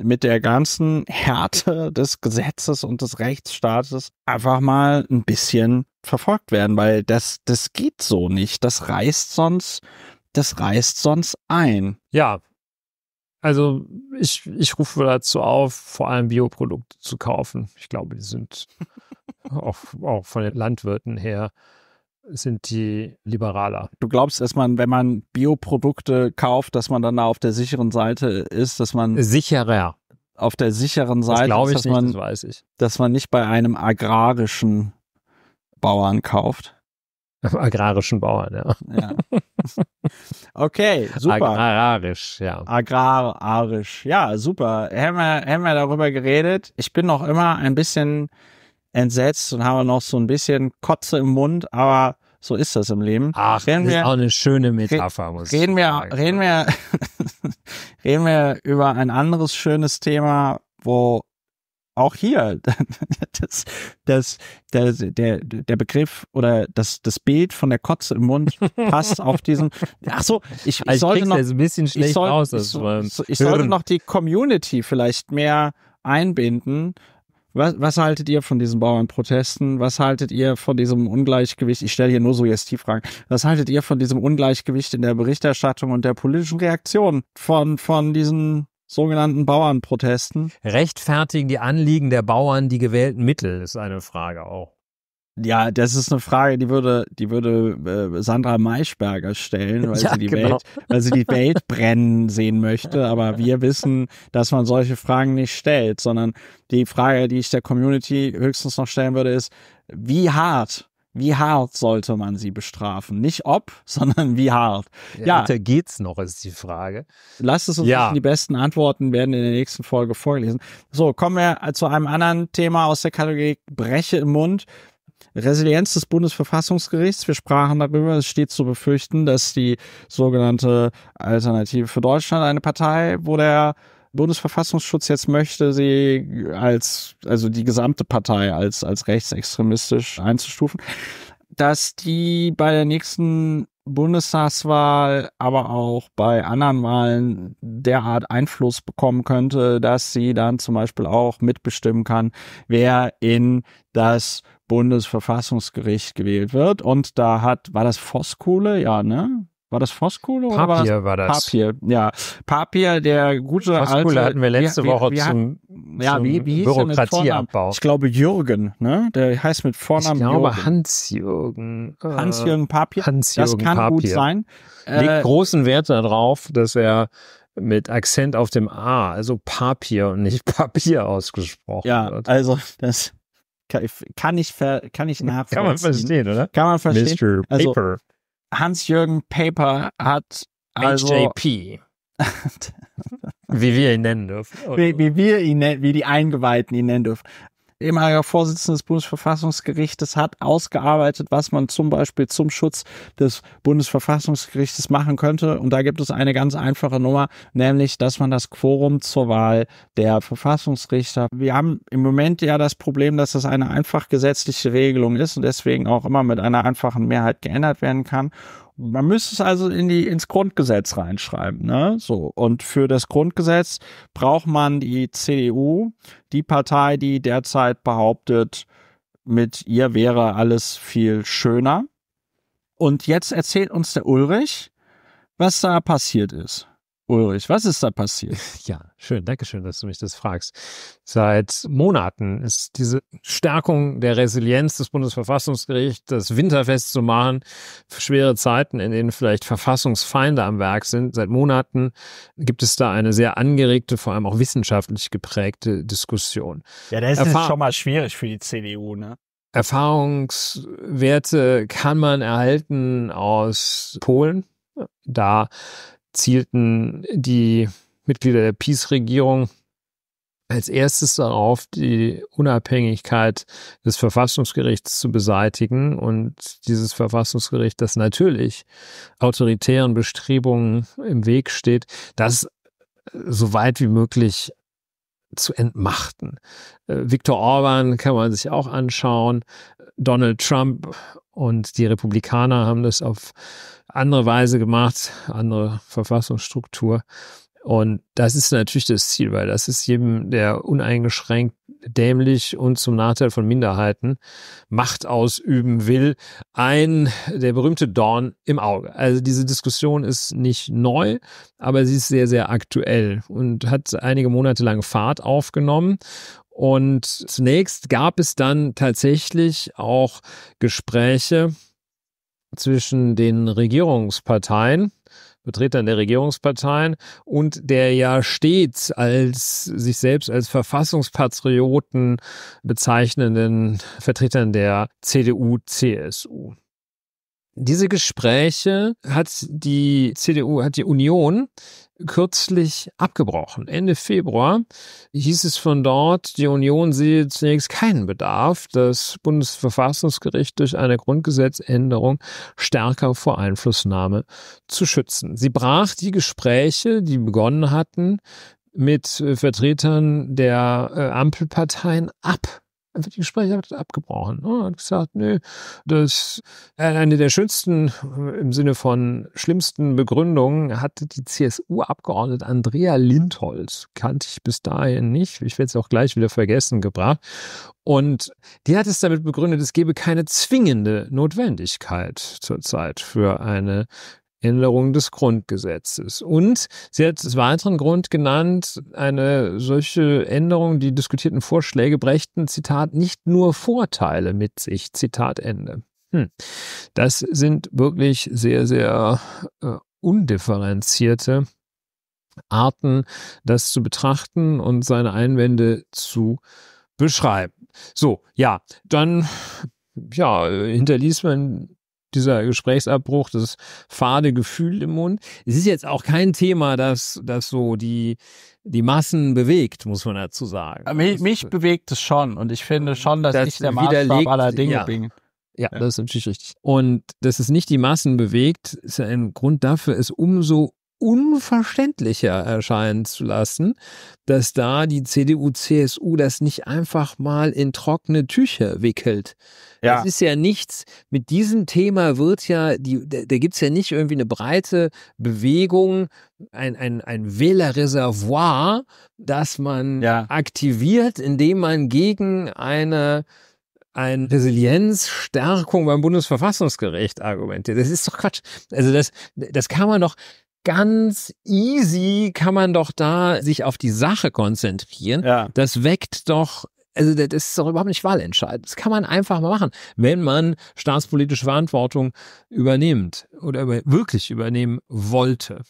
Speaker 1: mit der ganzen Härte des Gesetzes und des Rechtsstaates einfach mal ein bisschen verfolgt werden, weil das, das geht so nicht. Das reißt sonst, das reißt sonst ein. Ja. Also ich, ich rufe dazu
Speaker 2: auf, vor allem Bioprodukte zu kaufen. Ich glaube, die sind auch, auch von
Speaker 1: den Landwirten her sind die liberaler. Du glaubst, dass man, wenn man Bioprodukte kauft, dass man dann da auf der sicheren Seite ist, dass man sicherer auf der sicheren Seite das ist, dass nicht, man, das weiß ich. dass man nicht bei einem agrarischen Bauern kauft. agrarischen Bauern, ja. ja. Okay, super. Agrarisch, ja. Agrarisch, ja, super. Haben wir, haben wir darüber geredet. Ich bin noch immer ein bisschen entsetzt und haben noch so ein bisschen Kotze im Mund, aber so ist das im Leben. Ach, reden das wir, ist auch eine schöne Metapher. Muss reden, wir, reden, wir, reden wir über ein anderes schönes Thema, wo auch hier das, das, das, der, der Begriff oder das, das Bild von der Kotze im Mund passt auf diesen. Ach so, ich, ich also sollte noch ein bisschen schlecht ich soll, raus, ich, ich sollte noch die Community vielleicht mehr einbinden was, was haltet ihr von diesen Bauernprotesten? Was haltet ihr von diesem Ungleichgewicht? Ich stelle hier nur Suggestivfragen. Was haltet ihr von diesem Ungleichgewicht in der Berichterstattung und der politischen Reaktion von, von diesen sogenannten Bauernprotesten?
Speaker 2: Rechtfertigen die Anliegen der Bauern die gewählten Mittel, ist eine Frage auch.
Speaker 1: Ja, das ist eine Frage, die würde, die würde äh, Sandra Maischberger stellen, weil, ja, sie die genau. Welt, weil sie die Welt brennen sehen möchte. Aber wir wissen, dass man solche Fragen nicht stellt, sondern die Frage, die ich der Community höchstens noch stellen würde, ist, wie hart wie hart sollte man sie bestrafen? Nicht ob, sondern wie hart. Ja, ja. geht's noch, ist die Frage. Lasst es uns ja. wissen. Die besten Antworten werden in der nächsten Folge vorgelesen. So, kommen wir zu einem anderen Thema aus der Kategorie Breche im Mund. Resilienz des Bundesverfassungsgerichts. Wir sprachen darüber, es steht zu befürchten, dass die sogenannte Alternative für Deutschland, eine Partei, wo der Bundesverfassungsschutz jetzt möchte, sie als, also die gesamte Partei als, als rechtsextremistisch einzustufen, dass die bei der nächsten Bundestagswahl, aber auch bei anderen Wahlen derart Einfluss bekommen könnte, dass sie dann zum Beispiel auch mitbestimmen kann, wer in das Bundesverfassungsgericht gewählt wird. Und da hat, war das Voskuhle? Ja, ne? War das Voskuhle oder war das? war das? Papier, ja. Papier, der gute Voskuhle alte. hatten wir letzte wie, Woche wie, zum, ja, zum wie, wie Bürokratieabbau. Ich glaube Jürgen, ne? Der heißt mit Vornamen Ich glaube Hans-Jürgen. Hans-Jürgen Papier. Hans-Jürgen Papier. Das kann Papier. gut sein. Legt äh,
Speaker 2: großen Wert darauf, dass er mit Akzent auf dem A, also Papier und nicht
Speaker 1: Papier ausgesprochen ja, wird. Ja, also das kann ich, kann ich nachvollziehen. Kann man verstehen, oder? Kann man verstehen. Mr. Also Paper. Also, Hans-Jürgen Paper hat also HJP. wie wir ihn nennen dürfen. Wie, wie wir ihn wie die Eingeweihten ihn nennen dürfen ehemaliger Vorsitzender des Bundesverfassungsgerichtes, hat ausgearbeitet, was man zum Beispiel zum Schutz des Bundesverfassungsgerichtes machen könnte. Und da gibt es eine ganz einfache Nummer, nämlich, dass man das Quorum zur Wahl der Verfassungsrichter. Wir haben im Moment ja das Problem, dass das eine einfach gesetzliche Regelung ist und deswegen auch immer mit einer einfachen Mehrheit geändert werden kann. Man müsste es also in die, ins Grundgesetz reinschreiben. Ne? So. Und für das Grundgesetz braucht man die CDU, die Partei, die derzeit behauptet, mit ihr wäre alles viel schöner. Und jetzt erzählt uns der Ulrich, was da passiert ist. Ulrich, was ist da passiert? Ja, schön. danke schön, dass du mich das fragst.
Speaker 2: Seit Monaten ist diese Stärkung der Resilienz des Bundesverfassungsgerichts, das Winterfest zu machen, für schwere Zeiten, in denen vielleicht Verfassungsfeinde am Werk sind. Seit Monaten gibt es da eine sehr angeregte, vor allem auch wissenschaftlich geprägte Diskussion. Ja, das ist Erfahr schon
Speaker 1: mal schwierig für die CDU, ne?
Speaker 2: Erfahrungswerte kann man erhalten aus Polen. Da zielten die Mitglieder der Peace-Regierung als erstes darauf, die Unabhängigkeit des Verfassungsgerichts zu beseitigen und dieses Verfassungsgericht, das natürlich autoritären Bestrebungen im Weg steht, das so weit wie möglich zu entmachten. Äh, Viktor Orban kann man sich auch anschauen. Donald Trump und die Republikaner haben das auf andere Weise gemacht, andere Verfassungsstruktur. Und das ist natürlich das Ziel, weil das ist jedem, der uneingeschränkt dämlich und zum Nachteil von Minderheiten Macht ausüben will, ein der berühmte Dorn im Auge. Also diese Diskussion ist nicht neu, aber sie ist sehr, sehr aktuell und hat einige Monate lang Fahrt aufgenommen. Und zunächst gab es dann tatsächlich auch Gespräche zwischen den Regierungsparteien Vertretern der Regierungsparteien und der ja stets als sich selbst als Verfassungspatrioten bezeichnenden Vertretern der CDU, CSU. Diese Gespräche hat die CDU, hat die Union kürzlich abgebrochen. Ende Februar hieß es von dort, die Union sehe zunächst keinen Bedarf, das Bundesverfassungsgericht durch eine Grundgesetzänderung stärker vor Einflussnahme zu schützen. Sie brach die Gespräche, die begonnen hatten, mit äh, Vertretern der äh, Ampelparteien ab einfach die Gespräche abgebrochen. Ne? Hat gesagt, nö, das äh, eine der schönsten äh, im Sinne von schlimmsten Begründungen hatte die CSU-Abgeordnete Andrea Lindholz. Kannte ich bis dahin nicht. Ich werde es auch gleich wieder vergessen gebracht. Und die hat es damit begründet, es gebe keine zwingende Notwendigkeit zurzeit für eine Änderung des Grundgesetzes. Und sie hat des weiteren Grund genannt, eine solche Änderung, die diskutierten Vorschläge brächten, Zitat, nicht nur Vorteile mit sich, Zitat Ende. Hm. Das sind wirklich sehr, sehr äh, undifferenzierte Arten, das zu betrachten und seine Einwände zu beschreiben. So, ja, dann ja, hinterließ man dieser Gesprächsabbruch, das fade Gefühl im Mund. Es ist jetzt auch kein Thema, das, das so die, die Massen bewegt, muss man dazu sagen.
Speaker 1: Mich, also, mich bewegt es schon und ich finde schon, dass das ich der Maßstab aller Dinge ja. bin.
Speaker 2: Ja, ja, das ist natürlich richtig. Und dass es nicht die Massen bewegt, ist ja ein Grund dafür, es umso unverständlicher erscheinen zu lassen, dass da die CDU, CSU das nicht einfach mal in trockene Tücher wickelt. Ja. Das ist ja nichts, mit diesem Thema wird ja, die, da, gibt es ja nicht irgendwie eine breite Bewegung, ein, ein, ein Wählerreservoir, das man ja. aktiviert, indem man gegen eine ein Resilienzstärkung beim Bundesverfassungsgericht argumentiert. Das ist doch Quatsch. Also das, das kann man doch, ganz easy kann man doch da sich auf die Sache konzentrieren. Ja. Das weckt doch also das ist doch überhaupt nicht wahlentscheidend. Das kann man einfach mal machen, wenn man staatspolitische Verantwortung übernimmt oder wirklich übernehmen wollte.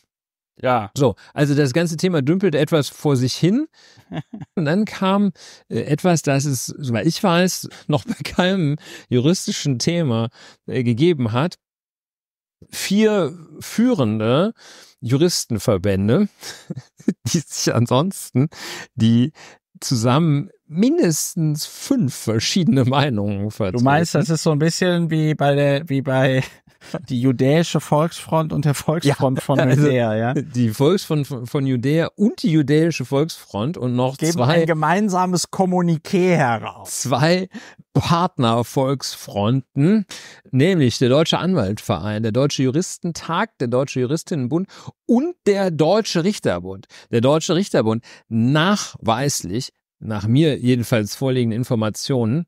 Speaker 2: Ja. So, also das ganze Thema dümpelte etwas vor sich hin. Und dann kam äh, etwas, das es, soweit ich weiß, noch bei keinem juristischen Thema äh, gegeben hat vier führende Juristenverbände, die sich ansonsten, die
Speaker 1: zusammen mindestens fünf verschiedene Meinungen vertreten. Du meinst, das ist so ein bisschen wie bei der, wie bei die judäische Volksfront und der Volksfront ja, von also Judäa,
Speaker 2: also ja? Die Volksfront von, von Judäa und die judäische Volksfront und noch Geben zwei. ein gemeinsames
Speaker 1: Kommuniqué
Speaker 2: heraus. Zwei Partnervolksfronten, nämlich der Deutsche Anwaltverein, der Deutsche Juristentag, der Deutsche Juristinnenbund und der Deutsche Richterbund. Der Deutsche Richterbund nachweislich nach mir jedenfalls vorliegenden Informationen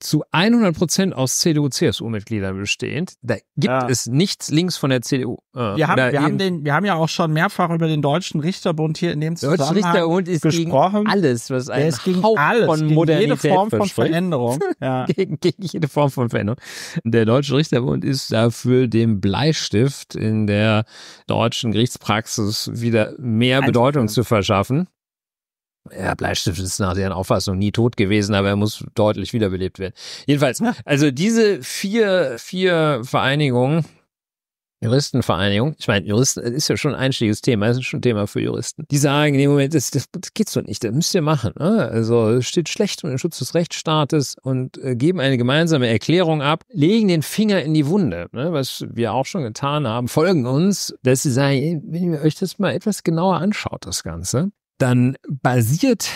Speaker 2: zu 100 Prozent aus CDU-CSU-Mitgliedern bestehend. Da gibt ja. es nichts links von der CDU. Äh, wir, haben, wir, haben den,
Speaker 1: wir haben ja auch schon mehrfach über den Deutschen Richterbund hier in dem Zusammenhang Deutsche Richterbund ist Gegen
Speaker 2: alles, was ein ist gegen Hauch alles, von gegen jede Form von Veränderung. Ja. gegen, gegen jede Form von Veränderung. Der Deutsche Richterbund ist dafür dem Bleistift in der deutschen Gerichtspraxis wieder mehr Bedeutung zu verschaffen ja, Bleistift ist nach deren Auffassung nie tot gewesen, aber er muss deutlich wiederbelebt werden. Jedenfalls, also diese vier, vier Vereinigungen, Juristenvereinigung, ich meine, Juristen ist ja schon ein einstiegiges Thema, ist schon ein Thema für Juristen. Die sagen in dem Moment, das, das, das geht so nicht, das müsst ihr machen. Ne? Also steht schlecht um den Schutz des Rechtsstaates und äh, geben eine gemeinsame Erklärung ab, legen den Finger in die Wunde, ne? was wir auch schon getan haben, folgen uns, dass sie sagen, wenn ihr euch das mal etwas genauer anschaut, das Ganze, dann basiert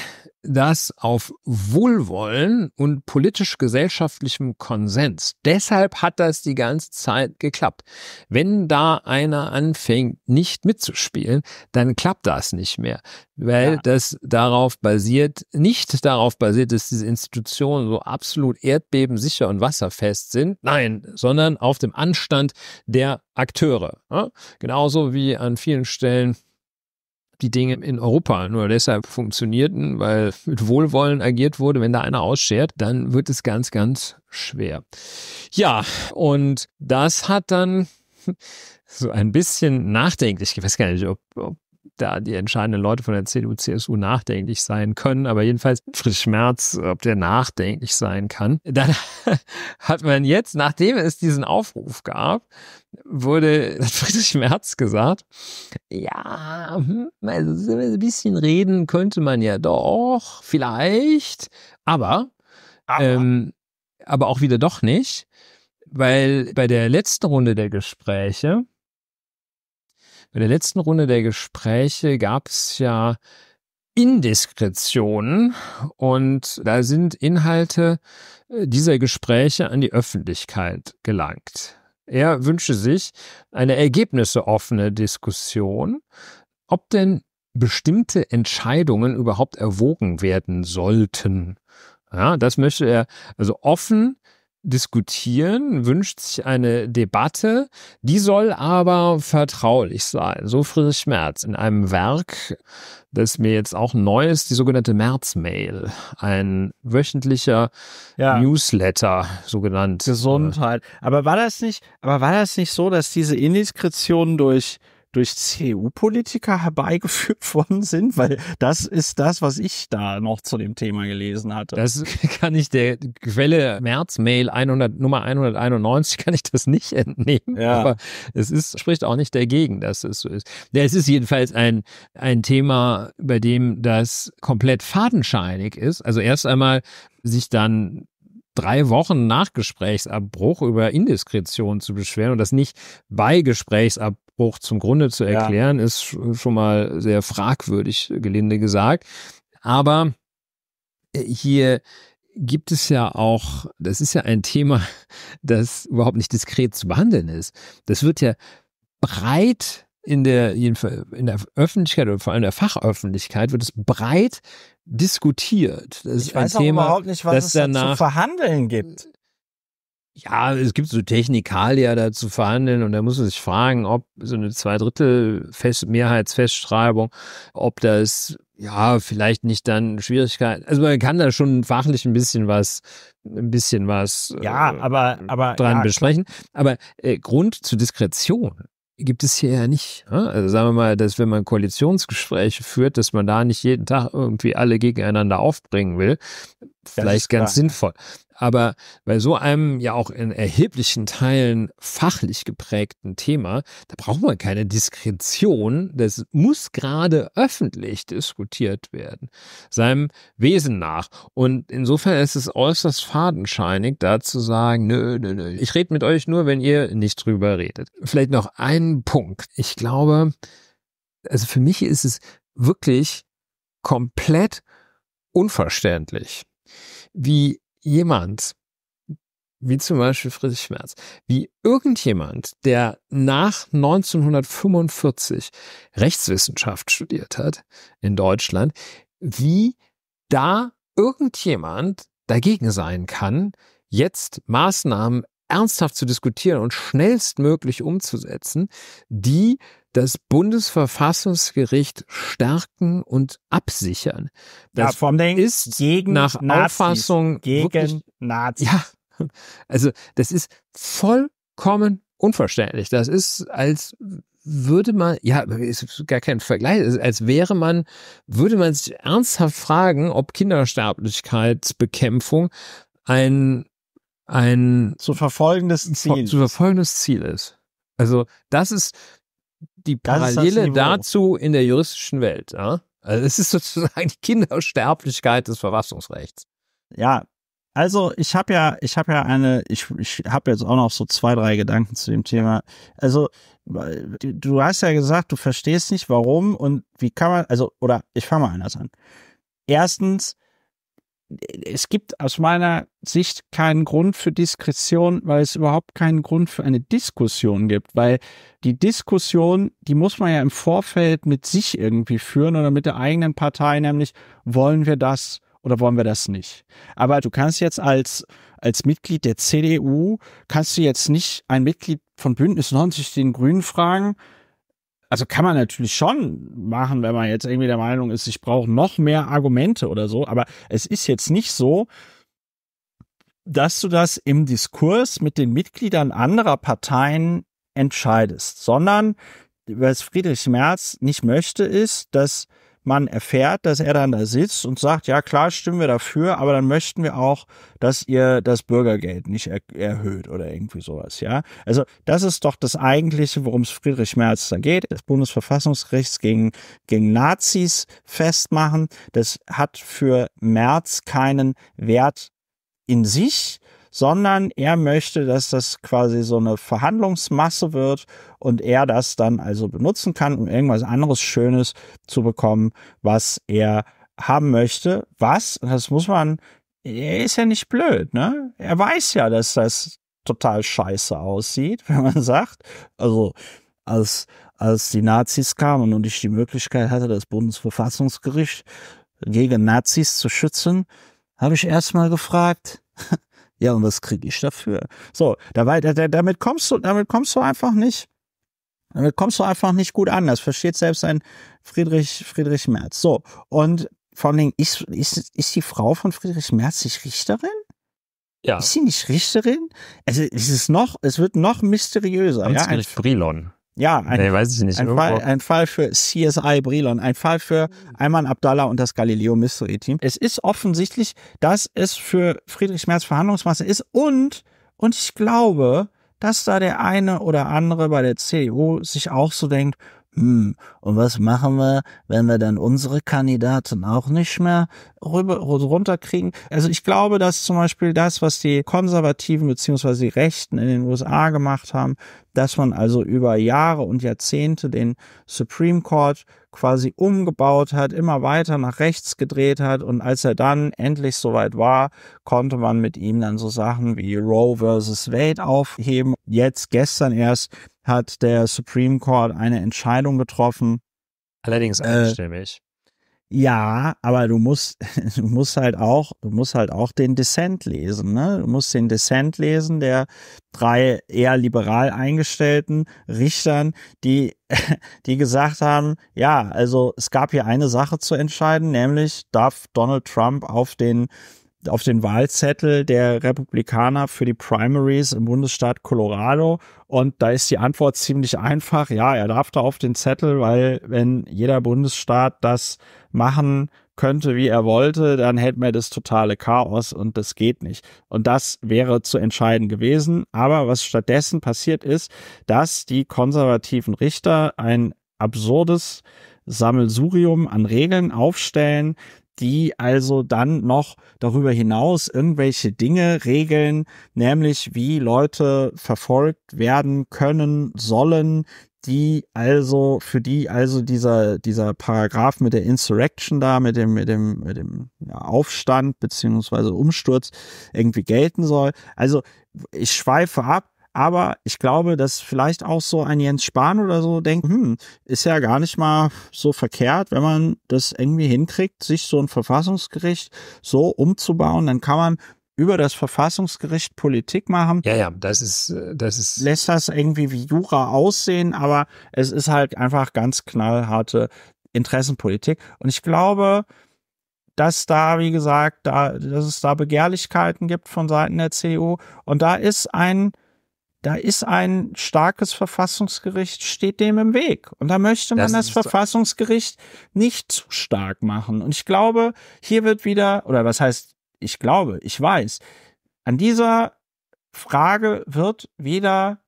Speaker 2: das auf Wohlwollen und politisch-gesellschaftlichem Konsens. Deshalb hat das die ganze Zeit geklappt. Wenn da einer anfängt, nicht mitzuspielen, dann klappt das nicht mehr, weil ja. das darauf basiert, nicht darauf basiert, dass diese Institutionen so absolut erdbebensicher und wasserfest sind. Nein, sondern auf dem Anstand der Akteure. Ja? Ne? Genauso wie an vielen Stellen die Dinge in Europa nur deshalb funktionierten, weil mit Wohlwollen agiert wurde. Wenn da einer ausschert, dann wird es ganz, ganz schwer. Ja, und das hat dann so ein bisschen nachdenklich, ich weiß gar nicht, ob, ob da die entscheidenden Leute von der CDU, CSU nachdenklich sein können, aber jedenfalls Friedrich Schmerz, ob der nachdenklich sein kann, dann hat man jetzt, nachdem es diesen Aufruf gab, wurde Friedrich Schmerz gesagt, ja, hm, also ein bisschen reden könnte man ja doch, vielleicht, aber, aber, ähm, aber auch wieder doch nicht, weil bei der letzten Runde der Gespräche bei der letzten Runde der Gespräche gab es ja Indiskretionen und da sind Inhalte äh, dieser Gespräche an die Öffentlichkeit gelangt. Er wünsche sich eine ergebnisseoffene Diskussion, ob denn bestimmte Entscheidungen überhaupt erwogen werden sollten. Ja, das möchte er also offen diskutieren, wünscht sich eine Debatte, die soll aber vertraulich sein. So Friedrich Schmerz in einem Werk, das mir jetzt auch neu ist, die sogenannte März-Mail, ein wöchentlicher ja. Newsletter, sogenannt. Äh,
Speaker 1: Gesundheit. Aber war das nicht, aber war das nicht so, dass diese Indiskretion durch durch cu politiker herbeigeführt worden sind? Weil das ist das, was ich da noch zu dem Thema gelesen hatte. Das kann ich der Quelle März-Mail 100, Nummer
Speaker 2: 191 kann ich das nicht entnehmen. Ja. Aber es ist, spricht auch nicht dagegen, dass es so ist. es ist jedenfalls ein, ein Thema, bei dem das komplett fadenscheinig ist. Also erst einmal sich dann drei Wochen nach Gesprächsabbruch über Indiskretion zu beschweren und das nicht bei Gesprächsabbruch Widerspruch zum Grunde zu erklären, ja. ist schon mal sehr fragwürdig, gelinde gesagt. Aber äh, hier gibt es ja auch, das ist ja ein Thema, das überhaupt nicht diskret zu behandeln ist. Das wird ja breit in der, in der Öffentlichkeit oder vor allem der Fachöffentlichkeit wird es breit diskutiert. Das ich ist ein weiß Thema, überhaupt nicht, was es danach, zu
Speaker 1: verhandeln gibt
Speaker 2: ja, es gibt so Technikalia da zu verhandeln und da muss man sich fragen, ob so eine Zweidrittel-Mehrheitsfestschreibung, ob das ja vielleicht nicht dann Schwierigkeiten. Also man kann da schon fachlich ein bisschen was, ein bisschen was ja, äh, aber, aber, dran ja, besprechen. Aber äh, Grund zur Diskretion gibt es hier ja nicht. Ne? Also sagen wir mal, dass wenn man Koalitionsgespräche führt, dass man da nicht jeden Tag irgendwie alle gegeneinander aufbringen will, vielleicht ganz klar. sinnvoll. Aber bei so einem ja auch in erheblichen Teilen fachlich geprägten Thema, da braucht man keine Diskretion. Das muss gerade öffentlich diskutiert werden, seinem Wesen nach. Und insofern ist es äußerst fadenscheinig, da zu sagen, nö, nö, nö, ich rede mit euch nur, wenn ihr nicht drüber redet. Vielleicht noch einen Punkt. Ich glaube, also für mich ist es wirklich komplett unverständlich, wie jemand, wie zum Beispiel Friedrich Schmerz, wie irgendjemand, der nach 1945 Rechtswissenschaft studiert hat in Deutschland, wie da irgendjemand dagegen sein kann, jetzt Maßnahmen ernsthaft zu diskutieren und schnellstmöglich umzusetzen, die das Bundesverfassungsgericht stärken und absichern. Das ja, vor
Speaker 1: ist gegen nach Nazis, Auffassung gegen wirklich,
Speaker 2: Nazis. Ja, also das ist vollkommen unverständlich. Das ist als würde man, ja, ist gar kein Vergleich, als wäre man, würde man sich ernsthaft fragen, ob Kindersterblichkeitsbekämpfung ein ein zu verfolgendes Ziel, zu verfolgendes Ziel ist. Also das ist die Parallele ist dazu in der juristischen Welt. Ja? Also es ist sozusagen die Kindersterblichkeit des Verfassungsrechts.
Speaker 1: Ja, also ich habe ja, ich habe ja eine, ich, ich habe jetzt auch noch so zwei, drei Gedanken zu dem Thema. Also du hast ja gesagt, du verstehst nicht, warum und wie kann man, also oder ich fange mal anders an. Erstens, es gibt aus meiner Sicht keinen Grund für Diskretion, weil es überhaupt keinen Grund für eine Diskussion gibt, weil die Diskussion, die muss man ja im Vorfeld mit sich irgendwie führen oder mit der eigenen Partei, nämlich wollen wir das oder wollen wir das nicht? Aber du kannst jetzt als, als Mitglied der CDU, kannst du jetzt nicht ein Mitglied von Bündnis 90 den Grünen fragen, also kann man natürlich schon machen, wenn man jetzt irgendwie der Meinung ist, ich brauche noch mehr Argumente oder so. Aber es ist jetzt nicht so, dass du das im Diskurs mit den Mitgliedern anderer Parteien entscheidest, sondern was Friedrich Merz nicht möchte, ist, dass man erfährt, dass er dann da sitzt und sagt, ja klar, stimmen wir dafür, aber dann möchten wir auch, dass ihr das Bürgergeld nicht er erhöht oder irgendwie sowas, ja. Also das ist doch das Eigentliche, worum es Friedrich Merz da geht, Das Bundesverfassungsgericht gegen, gegen Nazis festmachen. Das hat für Merz keinen Wert in sich, sondern er möchte, dass das quasi so eine Verhandlungsmasse wird und er das dann also benutzen kann, um irgendwas anderes Schönes zu bekommen, was er haben möchte. Was, das muss man, er ist ja nicht blöd, ne? Er weiß ja, dass das total scheiße aussieht, wenn man sagt, also als, als die Nazis kamen und ich die Möglichkeit hatte, das Bundesverfassungsgericht gegen Nazis zu schützen, habe ich erstmal gefragt, ja, und was kriege ich dafür? So, dabei, damit kommst du, damit kommst du einfach nicht, damit kommst du einfach nicht gut an. Das versteht selbst ein Friedrich, Friedrich Merz. So, und vor allen Dingen, ist, ist, ist die Frau von Friedrich Merz nicht Richterin? Ja. Ist sie nicht Richterin? Also es ist noch, es wird noch mysteriöser. Amtsgericht ja, Brilon. Ja, ein, nee, weiß ich nicht. Ein Fall, ein, Fall, für CSI Brilon, ein Fall für mhm. Ayman Abdallah und das Galileo Mystery Team. Es ist offensichtlich, dass es für Friedrich Merz Verhandlungsmasse ist und, und ich glaube, dass da der eine oder andere bei der CDU e sich auch so denkt, hm, und was machen wir, wenn wir dann unsere Kandidaten auch nicht mehr rüber, runterkriegen? Also ich glaube, dass zum Beispiel das, was die Konservativen beziehungsweise die Rechten in den USA gemacht haben, dass man also über Jahre und Jahrzehnte den Supreme Court quasi umgebaut hat, immer weiter nach rechts gedreht hat und als er dann endlich soweit war, konnte man mit ihm dann so Sachen wie Roe versus Wade aufheben. Jetzt gestern erst hat der Supreme Court eine Entscheidung getroffen. Allerdings äh,
Speaker 2: einstimmig. Äh,
Speaker 1: ja, aber du musst, du musst halt auch, du musst halt auch den Dissent lesen, ne? Du musst den Dissent lesen der drei eher liberal eingestellten Richtern, die, die gesagt haben, ja, also es gab hier eine Sache zu entscheiden, nämlich darf Donald Trump auf den auf den Wahlzettel der Republikaner für die Primaries im Bundesstaat Colorado. Und da ist die Antwort ziemlich einfach. Ja, er darf da auf den Zettel, weil wenn jeder Bundesstaat das machen könnte, wie er wollte, dann hätten wir das totale Chaos und das geht nicht. Und das wäre zu entscheiden gewesen. Aber was stattdessen passiert ist, dass die konservativen Richter ein absurdes Sammelsurium an Regeln aufstellen, die also dann noch darüber hinaus irgendwelche Dinge regeln, nämlich wie Leute verfolgt werden können, sollen, die also, für die also dieser, dieser Paragraph mit der Insurrection da, mit dem, mit dem, mit dem Aufstand beziehungsweise Umsturz irgendwie gelten soll. Also ich schweife ab, aber ich glaube, dass vielleicht auch so ein Jens Spahn oder so denkt, hm, ist ja gar nicht mal so verkehrt, wenn man das irgendwie hinkriegt, sich so ein Verfassungsgericht so umzubauen, dann kann man über das Verfassungsgericht Politik machen. Ja, ja, das ist, äh, das ist. Lässt das irgendwie wie Jura aussehen, aber es ist halt einfach ganz knallharte Interessenpolitik. Und ich glaube, dass da, wie gesagt, da, dass es da Begehrlichkeiten gibt von Seiten der CDU. Und da ist ein, da ist ein starkes Verfassungsgericht, steht dem im Weg. Und da möchte man das, das Verfassungsgericht nicht zu stark machen. Und ich glaube, hier wird wieder, oder was heißt, ich glaube, ich weiß, an dieser Frage wird wieder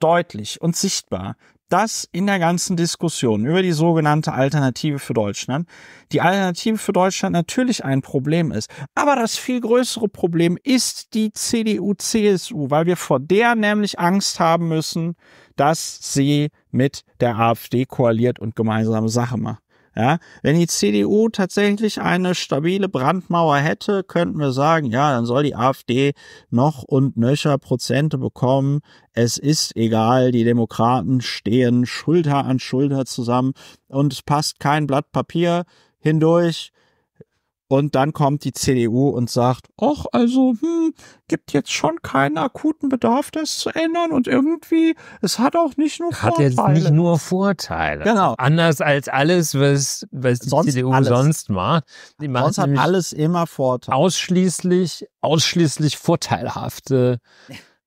Speaker 1: deutlich und sichtbar, dass in der ganzen Diskussion über die sogenannte Alternative für Deutschland die Alternative für Deutschland natürlich ein Problem ist. Aber das viel größere Problem ist die CDU-CSU, weil wir vor der nämlich Angst haben müssen, dass sie mit der AfD koaliert und gemeinsame Sache macht. Ja, wenn die CDU tatsächlich eine stabile Brandmauer hätte, könnten wir sagen, ja, dann soll die AfD noch und nöcher Prozente bekommen. Es ist egal, die Demokraten stehen Schulter an Schulter zusammen und passt kein Blatt Papier hindurch. Und dann kommt die CDU und sagt, ach, also, hm, gibt jetzt schon keinen akuten Bedarf, das zu ändern. Und irgendwie, es hat auch nicht nur hat Vorteile. Hat jetzt nicht nur Vorteile. Genau.
Speaker 2: Anders als alles, was, was die sonst CDU alles. sonst macht. Die macht sonst hat alles immer Vorteile. Ausschließlich, ausschließlich vorteilhafte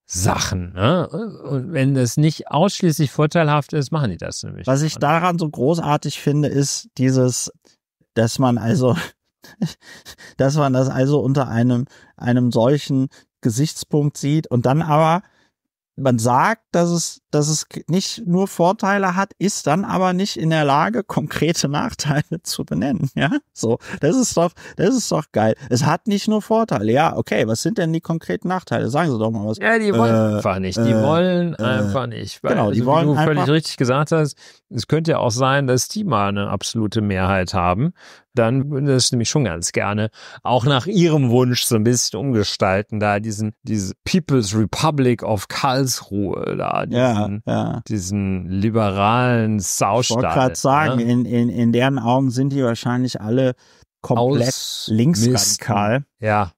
Speaker 2: Sachen. Ne? Und wenn das nicht ausschließlich vorteilhaft ist, machen die das nämlich. Was ich
Speaker 1: daran so großartig finde, ist dieses, dass man also dass man das also unter einem, einem solchen Gesichtspunkt sieht und dann aber man sagt, dass es dass es nicht nur Vorteile hat, ist dann aber nicht in der Lage, konkrete Nachteile zu benennen. Ja, so, das ist doch, das ist doch geil. Es hat nicht nur Vorteile. Ja, okay, was sind denn die konkreten Nachteile? Sagen Sie doch mal was. Ja, die wollen äh, einfach nicht. Die äh, wollen äh, einfach nicht. Weil, genau, die also, wollen wie du einfach völlig richtig gesagt hast, es könnte ja auch
Speaker 2: sein, dass die mal eine absolute Mehrheit haben. Dann würde ich nämlich schon ganz gerne auch nach ihrem Wunsch so ein bisschen umgestalten, da diesen, diese People's Republic of Karlsruhe, da, ja diesen, ja. diesen liberalen Saustall. Ich wollte gerade sagen, ne?
Speaker 1: in, in, in deren Augen sind die wahrscheinlich alle komplett Aus linksradikal. Ja.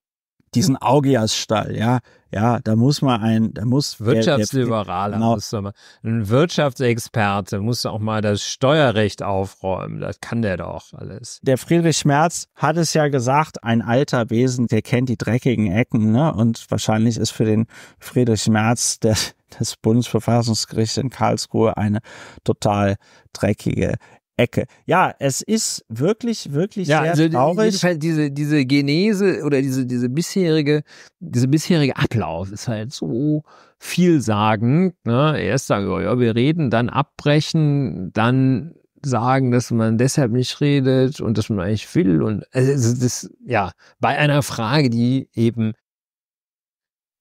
Speaker 1: Diesen Augiasstall, ja. Ja, da muss man ein, da muss Wirtschaftsliberaler, der, der, genau. man, ein Wirtschaftsexperte muss auch mal das Steuerrecht
Speaker 2: aufräumen. Das kann der doch alles.
Speaker 1: Der Friedrich Schmerz hat es ja gesagt, ein alter Wesen, der kennt die dreckigen Ecken, ne? Und wahrscheinlich ist für den Friedrich Schmerz der, das Bundesverfassungsgericht in Karlsruhe eine total dreckige Ecke. Ja, es ist wirklich, wirklich ja, sehr also traurig.
Speaker 2: Halt diese, diese Genese oder diese, diese bisherige, diese bisherige Ablauf ist halt so vielsagend. Ne? Erst sagen, oh ja, wir reden, dann abbrechen, dann sagen, dass man deshalb nicht redet und dass man eigentlich will und also das, ja, bei einer Frage, die eben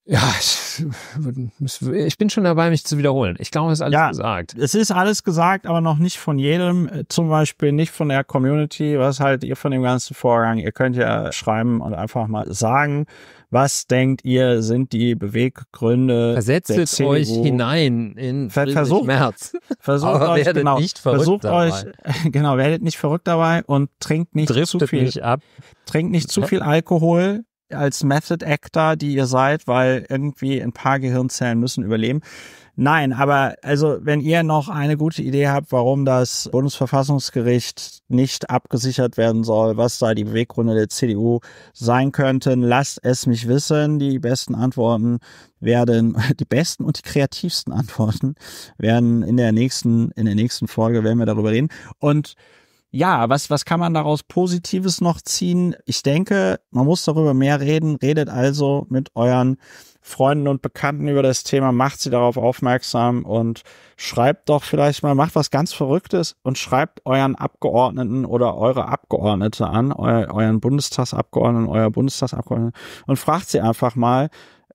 Speaker 2: ja,
Speaker 1: ich bin schon dabei, mich zu wiederholen. Ich glaube, es ist alles ja, gesagt. Es ist alles gesagt, aber noch nicht von jedem. Äh, zum Beispiel nicht von der Community. Was haltet ihr von dem ganzen Vorgang? Ihr könnt ja schreiben und einfach mal sagen, was denkt ihr, sind die Beweggründe? Versetzt euch
Speaker 2: hinein in Ver versucht, März. Versucht aber euch, genau, nicht verrückt versucht dabei. euch,
Speaker 1: genau, werdet nicht verrückt dabei und trinkt nicht Driftet zu viel nicht ab. Trinkt nicht zu viel Alkohol als Method Actor, die ihr seid, weil irgendwie ein paar Gehirnzellen müssen überleben. Nein, aber also wenn ihr noch eine gute Idee habt, warum das Bundesverfassungsgericht nicht abgesichert werden soll, was da die Beweggründe der CDU sein könnten, lasst es mich wissen. Die besten Antworten werden, die besten und die kreativsten Antworten werden in der nächsten, in der nächsten Folge werden wir darüber reden. Und ja, was, was kann man daraus Positives noch ziehen? Ich denke, man muss darüber mehr reden. Redet also mit euren Freunden und Bekannten über das Thema, macht sie darauf aufmerksam und schreibt doch vielleicht mal, macht was ganz Verrücktes und schreibt euren Abgeordneten oder eure Abgeordnete an, eu euren Bundestagsabgeordneten, euer Bundestagsabgeordneten und fragt sie einfach mal,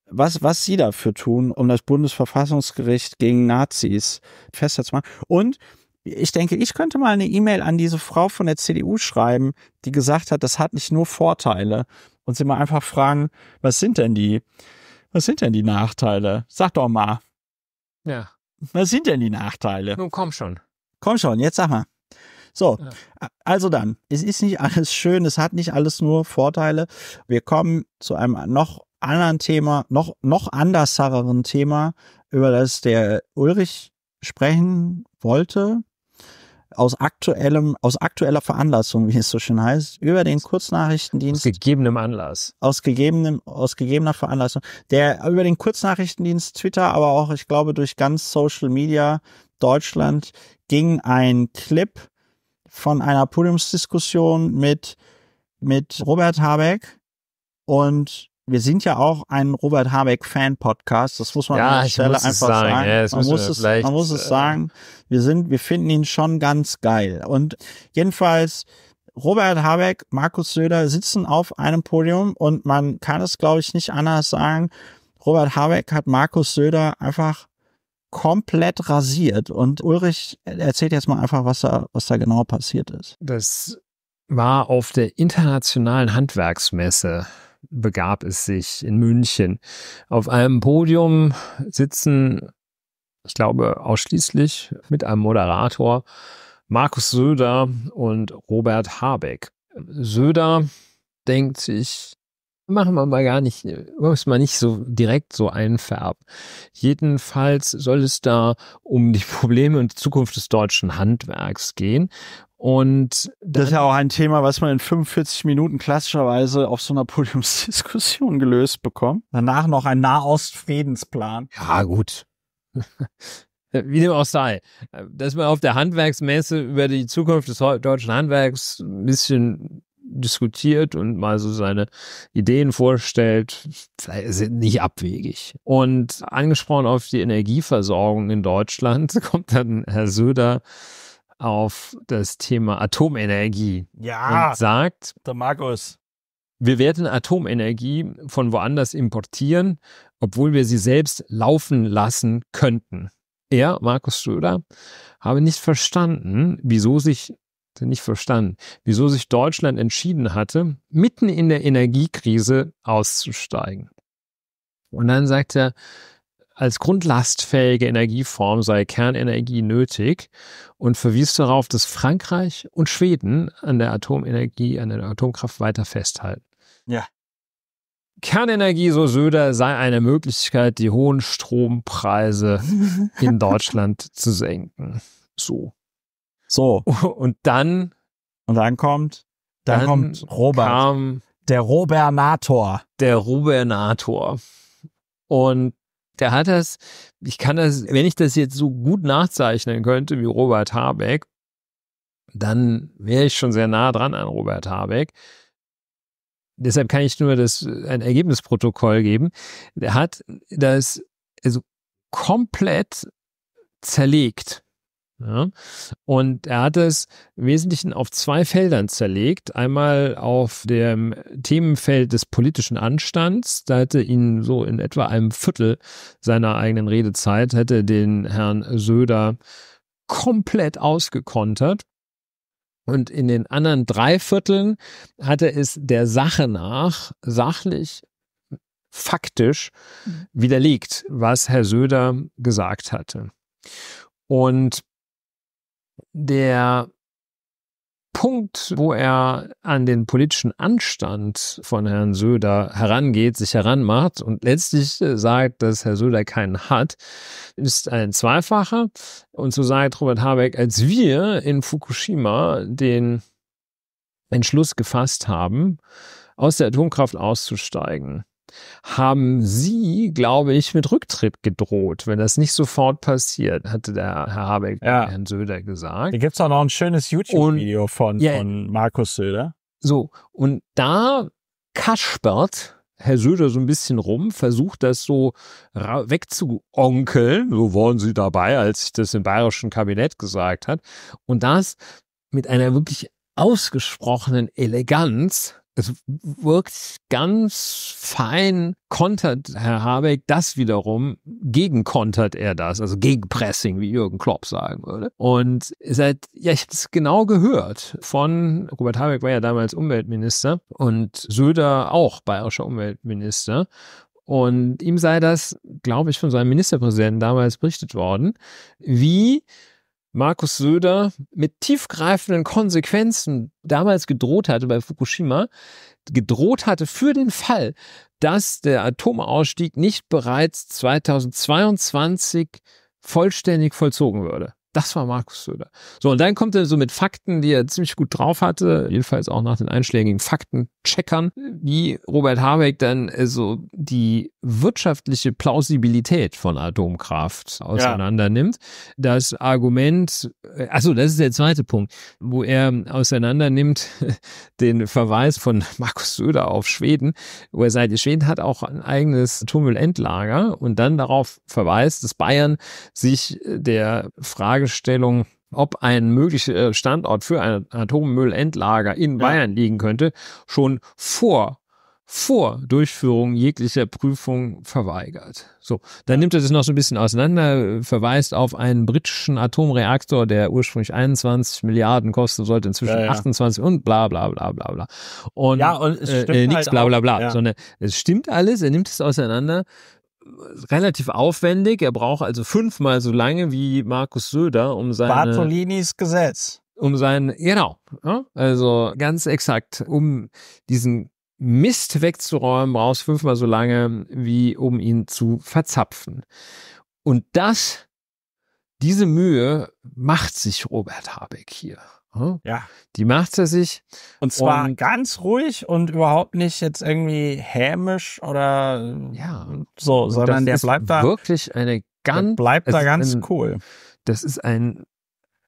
Speaker 1: was, was sie dafür tun, um das Bundesverfassungsgericht gegen Nazis festzumachen. Und ich denke, ich könnte mal eine E-Mail an diese Frau von der CDU schreiben, die gesagt hat, das hat nicht nur Vorteile. Und sie mal einfach fragen, was sind denn die, was sind denn die Nachteile? Sag doch mal. Ja. Was sind denn die Nachteile? Nun komm schon. Komm schon, jetzt sag mal. So, also dann, es ist nicht alles schön, es hat nicht alles nur Vorteile. Wir kommen zu einem noch anderen Thema, noch, noch anderseren Thema, über das der Ulrich sprechen wollte, aus aktuellem, aus aktueller Veranlassung, wie es so schön heißt, über den Kurznachrichtendienst. Aus gegebenem Anlass. Aus gegebenem, aus gegebener Veranlassung. Der über den Kurznachrichtendienst Twitter, aber auch, ich glaube, durch ganz Social Media Deutschland ging ein Clip von einer Podiumsdiskussion mit, mit Robert Habeck und wir sind ja auch ein Robert Habeck Fan Podcast. Das muss man ja, an der Stelle einfach sagen. sagen. Ja, man, muss es, man muss es sagen. Wir sind, wir finden ihn schon ganz geil. Und jedenfalls, Robert Habeck, Markus Söder sitzen auf einem Podium und man kann es, glaube ich, nicht anders sagen. Robert Habeck hat Markus Söder einfach komplett rasiert. Und Ulrich erzählt jetzt mal einfach, was da, was da genau passiert ist. Das
Speaker 2: war auf der internationalen Handwerksmesse begab es sich in München. Auf einem Podium sitzen, ich glaube, ausschließlich mit einem Moderator Markus Söder und Robert Habeck. Söder denkt sich, machen wir mal gar nicht, muss man nicht so direkt so einfärben. Jedenfalls soll es da um die Probleme und die Zukunft des deutschen Handwerks gehen.
Speaker 1: Und das ist ja auch ein Thema, was man in 45 Minuten klassischerweise auf so einer Podiumsdiskussion gelöst bekommt. Danach noch ein Nahostfriedensplan. Ja, gut.
Speaker 2: Wie dem auch sei. Dass man auf der Handwerksmesse über die Zukunft des deutschen Handwerks ein bisschen diskutiert und mal so seine Ideen vorstellt, sind nicht abwegig. Und angesprochen auf die Energieversorgung in Deutschland kommt dann Herr Söder auf das Thema Atomenergie ja, und sagt,
Speaker 1: der Markus,
Speaker 2: wir werden Atomenergie von woanders importieren, obwohl wir sie selbst laufen lassen könnten. Er, Markus Schröder, habe nicht verstanden, wieso sich nicht verstanden, wieso sich Deutschland entschieden hatte, mitten in der Energiekrise auszusteigen. Und dann sagt er, als grundlastfähige Energieform sei Kernenergie nötig und verwies darauf, dass Frankreich und Schweden an der Atomenergie, an der Atomkraft weiter festhalten. Ja. Kernenergie, so Söder, sei eine Möglichkeit, die hohen Strompreise in Deutschland zu senken. So. So. Und dann. Und dann kommt. Dann, dann kommt Robert. Kam
Speaker 1: der Robernator.
Speaker 2: Der Robernator. Und der hat das, ich kann das, wenn ich das jetzt so gut nachzeichnen könnte wie Robert Habeck, dann wäre ich schon sehr nah dran an Robert Habeck. Deshalb kann ich nur das, ein Ergebnisprotokoll geben. Der hat das also komplett zerlegt, ja. Und er hat es im Wesentlichen auf zwei Feldern zerlegt. Einmal auf dem Themenfeld des politischen Anstands. Da hätte ihn so in etwa einem Viertel seiner eigenen Redezeit, hätte den Herrn Söder komplett ausgekontert. Und in den anderen drei Vierteln hatte es der Sache nach sachlich faktisch mhm. widerlegt, was Herr Söder gesagt hatte. Und der Punkt, wo er an den politischen Anstand von Herrn Söder herangeht, sich heranmacht und letztlich äh, sagt, dass Herr Söder keinen hat, ist ein zweifacher. Und so sagt Robert Habeck, als wir in Fukushima den Entschluss gefasst haben, aus der Atomkraft auszusteigen, haben sie, glaube ich, mit Rücktritt gedroht, wenn das nicht sofort passiert, hatte der Herr Habeck ja. Herrn Söder gesagt. Da gibt es auch noch ein schönes YouTube-Video von, ja, von Markus Söder. So, und da kaspert Herr Söder so ein bisschen rum, versucht das so wegzuonkeln, so waren sie dabei, als ich das im bayerischen Kabinett gesagt hat, und das mit einer wirklich ausgesprochenen Eleganz, es wirkt ganz fein, kontert Herr Habeck das wiederum, gegenkontert er das, also Gegenpressing, wie Jürgen Klopp sagen würde. Und seit, ja, ich habe es genau gehört von, Robert Habeck war ja damals Umweltminister und Söder auch bayerischer Umweltminister. Und ihm sei das, glaube ich, von seinem Ministerpräsidenten damals berichtet worden, wie Markus Söder mit tiefgreifenden Konsequenzen damals gedroht hatte bei Fukushima, gedroht hatte für den Fall, dass der Atomausstieg nicht bereits 2022 vollständig vollzogen würde. Das war Markus Söder. So, und dann kommt er so mit Fakten, die er ziemlich gut drauf hatte, jedenfalls auch nach den einschlägigen Faktencheckern, wie Robert Habeck dann also die wirtschaftliche Plausibilität von Atomkraft auseinander nimmt. Ja. Das Argument, also das ist der zweite Punkt, wo er auseinander nimmt den Verweis von Markus Söder auf Schweden, wo er sagt, Schweden hat auch ein eigenes Atommüllendlager und dann darauf verweist, dass Bayern sich der Frage Fragestellung, ob ein möglicher äh, Standort für ein Atommüllendlager in Bayern ja. liegen könnte, schon vor vor Durchführung jeglicher Prüfung verweigert. So, dann nimmt er das noch so ein bisschen auseinander, verweist auf einen britischen Atomreaktor, der ursprünglich 21 Milliarden kosten sollte, inzwischen ja, ja. 28 und bla bla bla bla bla.
Speaker 1: Und, ja, und es äh, stimmt äh, nichts halt bla bla bla, ja.
Speaker 2: sondern es stimmt alles, er nimmt es auseinander, relativ aufwendig. Er braucht also fünfmal so lange wie Markus Söder, um seine.
Speaker 1: Bartolinis Gesetz. Um
Speaker 2: seinen, genau. Also ganz exakt, um diesen Mist wegzuräumen, brauchst fünfmal so lange, wie um ihn zu verzapfen. Und das, diese Mühe macht sich Robert Habeck hier. Hm? Ja. Die macht sie sich. Und zwar und
Speaker 1: ganz ruhig und überhaupt nicht jetzt irgendwie hämisch oder ja. so, sondern der bleibt da. Wirklich eine ganz. bleibt da ganz ein, cool.
Speaker 2: Das ist ein,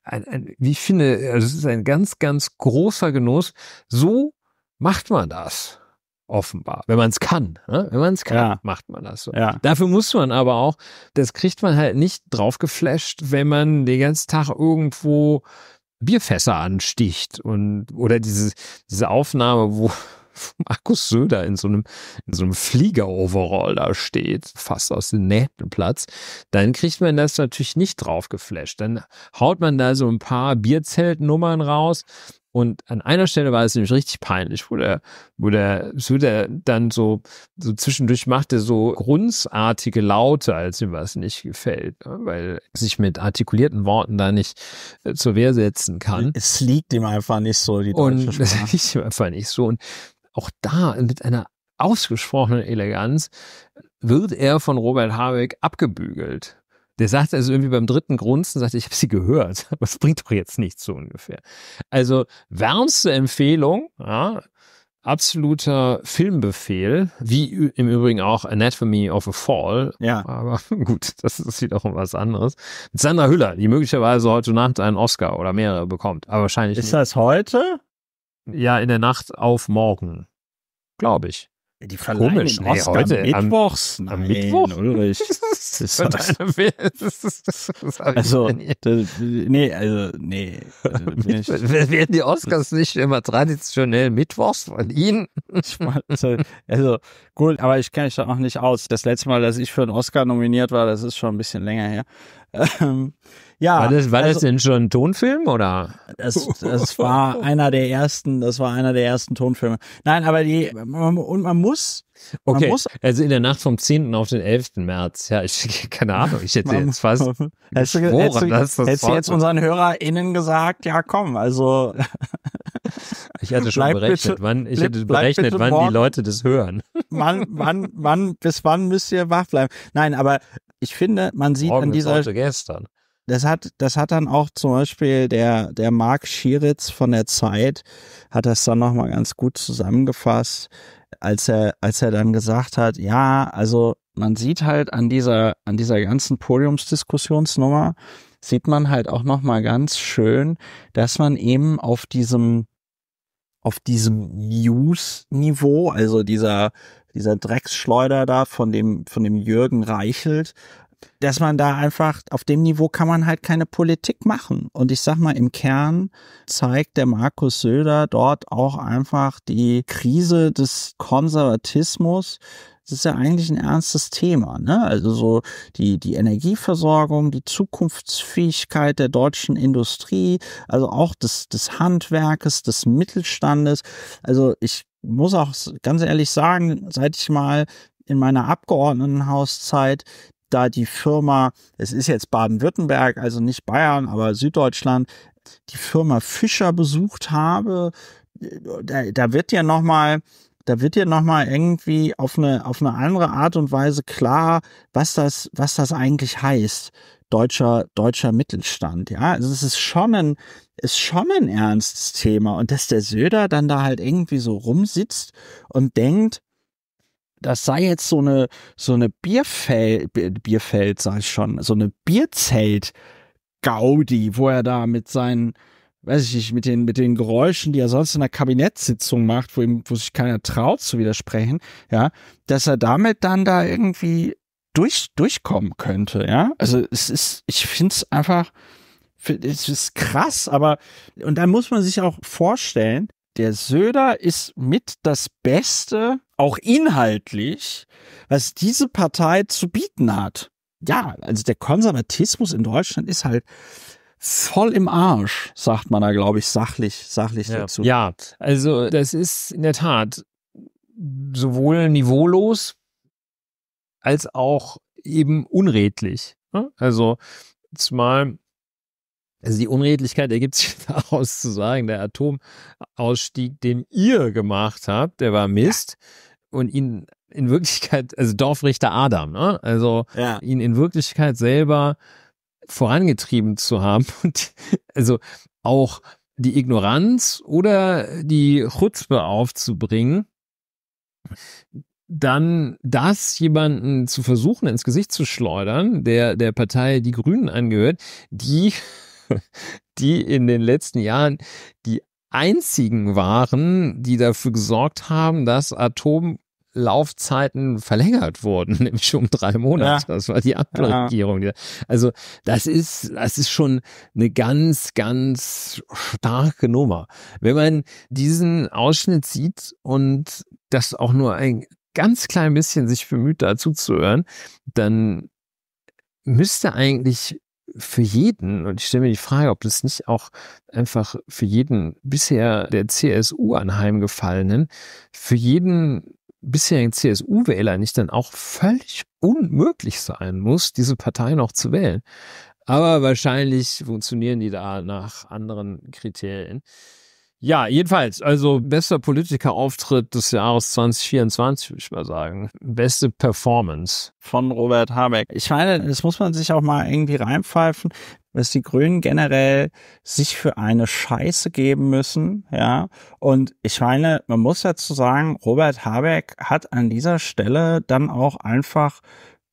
Speaker 2: ein, ein, wie ich finde, also es ist ein ganz, ganz großer Genuss. So macht man das. Offenbar, wenn man es kann. Ne? Wenn man es kann, ja. macht man das so. Ja. Dafür muss man aber auch, das kriegt man halt nicht drauf geflasht, wenn man den ganzen Tag irgendwo Bierfässer ansticht und oder diese, diese Aufnahme, wo Markus Söder in so einem, in so einem Fliegeroverall da steht, fast aus dem Nähtenplatz, dann kriegt man das natürlich nicht drauf geflasht. Dann haut man da so ein paar Bierzeltnummern raus, und an einer Stelle war es nämlich richtig peinlich, wo der, wo der Söder dann so, so zwischendurch machte so grunzartige Laute, als ihm was nicht gefällt, ne? weil sich mit artikulierten Worten da nicht äh, zur Wehr setzen kann. Es liegt ihm einfach nicht so, die deutsche Und es liegt ihm einfach nicht so. Und auch da mit einer ausgesprochenen Eleganz wird er von Robert Habeck abgebügelt. Der sagt also irgendwie beim dritten Grunzen, sagt, ich habe sie gehört, aber es bringt doch jetzt nichts so ungefähr. Also wärmste Empfehlung, ja, absoluter Filmbefehl, wie im Übrigen auch Anatomy of a Fall. Ja. Aber gut, das ist wiederum was anderes. Mit Sandra Hüller, die möglicherweise heute Nacht einen Oscar oder mehrere bekommt, aber wahrscheinlich. Ist nicht. das
Speaker 1: heute?
Speaker 2: Ja, in der Nacht auf morgen, glaube ich. Die Komisch, den nee, heute, mittwochs. Am, am Nein, Mittwoch? Ulrich.
Speaker 1: das ist das also, das, nee, also, nee. Also, Werden die Oscars nicht immer traditionell mittwochs von Ihnen? Also, also, gut, aber ich kenne mich da auch nicht aus. Das letzte Mal, dass ich für einen Oscar nominiert war, das ist schon ein bisschen länger her. Ähm, ja. War das, war also, das denn schon ein Tonfilm oder? Das, das war einer der ersten, das war einer der ersten Tonfilme. Nein, aber die, man, und man muss, Okay, muss, also in der Nacht vom 10. auf den 11. März. Ja, ich keine Ahnung,
Speaker 2: ich hätte jetzt fast hättest du, hättest du, das hättest jetzt unseren
Speaker 1: HörerInnen gesagt, ja komm, also
Speaker 2: Ich hatte schon berechnet, bitte, wann, ich hätte berechnet, wann morgen, die Leute das
Speaker 1: hören. Wann, wann, wann, bis wann müsst ihr wach bleiben? Nein, aber ich finde, man sieht morgen an dieser heute gestern. Das hat, das hat dann auch zum Beispiel der, der Marc Schieritz von der Zeit, hat das dann nochmal ganz gut zusammengefasst, als er, als er dann gesagt hat, ja, also man sieht halt an dieser, an dieser ganzen Podiumsdiskussionsnummer, sieht man halt auch nochmal ganz schön, dass man eben auf diesem, auf diesem News-Niveau, also dieser, dieser Drecksschleuder da von dem, von dem Jürgen Reichelt, dass man da einfach auf dem Niveau kann man halt keine Politik machen. Und ich sag mal, im Kern zeigt der Markus Söder dort auch einfach die Krise des Konservatismus. Das ist ja eigentlich ein ernstes Thema, ne? Also so die, die Energieversorgung, die Zukunftsfähigkeit der deutschen Industrie, also auch des, des Handwerkes, des Mittelstandes. Also ich muss auch ganz ehrlich sagen, seit ich mal in meiner Abgeordnetenhauszeit da die Firma, es ist jetzt Baden-Württemberg, also nicht Bayern, aber Süddeutschland, die Firma Fischer besucht habe. Da, da wird ja nochmal da wird ja nochmal irgendwie auf eine, auf eine andere Art und Weise klar, was das, was das eigentlich heißt. Deutscher, deutscher Mittelstand, ja. Also es ist schon ein, ist schon ein ernstes Thema. Und dass der Söder dann da halt irgendwie so rumsitzt und denkt, das sei jetzt so eine, so eine Bierfeld, Bierfeld sag ich schon, so eine Bierzelt Gaudi, wo er da mit seinen, weiß ich nicht, mit den, mit den Geräuschen, die er sonst in der Kabinettssitzung macht, wo ihm, wo sich keiner traut zu widersprechen, ja, dass er damit dann da irgendwie durch, durchkommen könnte, ja. Also es ist, ich finde es einfach, es ist krass, aber, und da muss man sich auch vorstellen, der Söder ist mit das Beste auch inhaltlich, was diese Partei zu bieten hat. Ja, also der Konservatismus in Deutschland ist halt voll im Arsch, sagt man da, glaube ich, sachlich, sachlich ja. dazu. Ja, also das ist in der Tat
Speaker 2: sowohl niveaulos als auch eben unredlich. Ne? Also zumal also die Unredlichkeit ergibt sich daraus zu sagen, der Atomausstieg, den ihr gemacht habt, der war Mist. Ja und ihn in Wirklichkeit, also Dorfrichter Adam, ne? Also ja. ihn in Wirklichkeit selber vorangetrieben zu haben. Und also auch die Ignoranz oder die Chutzpe aufzubringen, dann das jemanden zu versuchen, ins Gesicht zu schleudern, der der Partei Die Grünen angehört, die, die in den letzten Jahren die einzigen waren, die dafür gesorgt haben, dass Atom Laufzeiten verlängert wurden, nämlich um drei Monate. Ja. Das war die Ampelregierung. Ja. Also das ist, das ist schon eine ganz, ganz starke Nummer. Wenn man diesen Ausschnitt sieht und das auch nur ein ganz klein bisschen sich bemüht, dazu zu hören, dann müsste eigentlich für jeden, und ich stelle mir die Frage, ob das nicht auch einfach für jeden bisher der CSU anheimgefallenen, für jeden bisherigen CSU-Wähler nicht dann auch völlig unmöglich sein muss, diese Partei noch zu wählen. Aber wahrscheinlich funktionieren die da nach anderen Kriterien. Ja, jedenfalls, also bester Politikerauftritt des Jahres 2024,
Speaker 1: würde ich mal sagen. Beste Performance. Von Robert Habeck. Ich meine, das muss man sich auch mal irgendwie reinpfeifen, dass die Grünen generell sich für eine Scheiße geben müssen, ja. Und ich meine, man muss dazu sagen, Robert Habeck hat an dieser Stelle dann auch einfach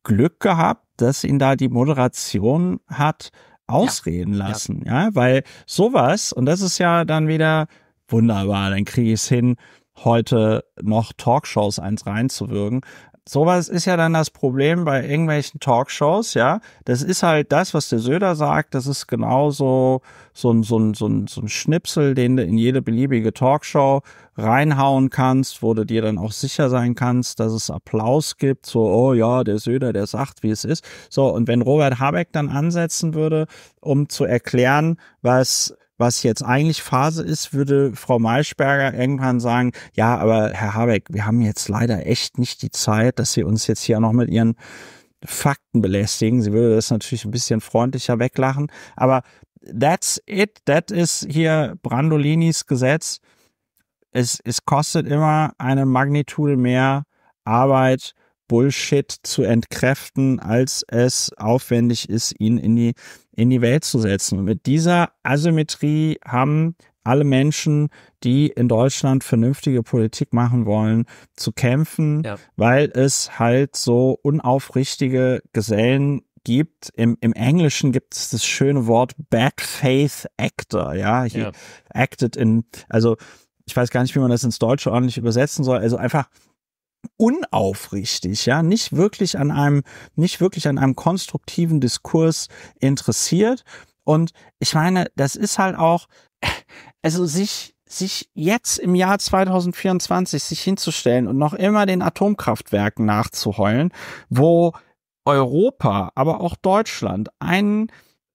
Speaker 1: Glück gehabt, dass ihn da die Moderation hat ausreden ja. lassen, ja. ja, weil sowas, und das ist ja dann wieder wunderbar, dann kriege ich es hin, heute noch Talkshows eins reinzuwürgen, sowas ist ja dann das Problem bei irgendwelchen Talkshows, ja. Das ist halt das, was der Söder sagt, das ist genauso so ein, so ein, so ein, so ein Schnipsel, den du in jede beliebige Talkshow reinhauen kannst, wo du dir dann auch sicher sein kannst, dass es Applaus gibt, so, oh ja, der Söder, der sagt, wie es ist. So, und wenn Robert Habeck dann ansetzen würde, um zu erklären, was was jetzt eigentlich Phase ist, würde Frau Maischberger irgendwann sagen, ja, aber Herr Habeck, wir haben jetzt leider echt nicht die Zeit, dass Sie uns jetzt hier noch mit Ihren Fakten belästigen. Sie würde das natürlich ein bisschen freundlicher weglachen, aber that's it. That is hier Brandolinis Gesetz. Es, es kostet immer eine Magnitude mehr Arbeit, Bullshit zu entkräften, als es aufwendig ist, ihn in die in die Welt zu setzen. Und mit dieser Asymmetrie haben alle Menschen, die in Deutschland vernünftige Politik machen wollen, zu kämpfen, ja. weil es halt so unaufrichtige Gesellen gibt. Im, im Englischen gibt es das schöne Wort Bad Faith Actor, ja. He ja. acted in, also ich weiß gar nicht, wie man das ins Deutsche ordentlich übersetzen soll. Also einfach unaufrichtig, ja, nicht wirklich an einem, nicht wirklich an einem konstruktiven Diskurs interessiert. Und ich meine, das ist halt auch, also sich, sich jetzt im Jahr 2024 sich hinzustellen und noch immer den Atomkraftwerken nachzuheulen, wo Europa, aber auch Deutschland einen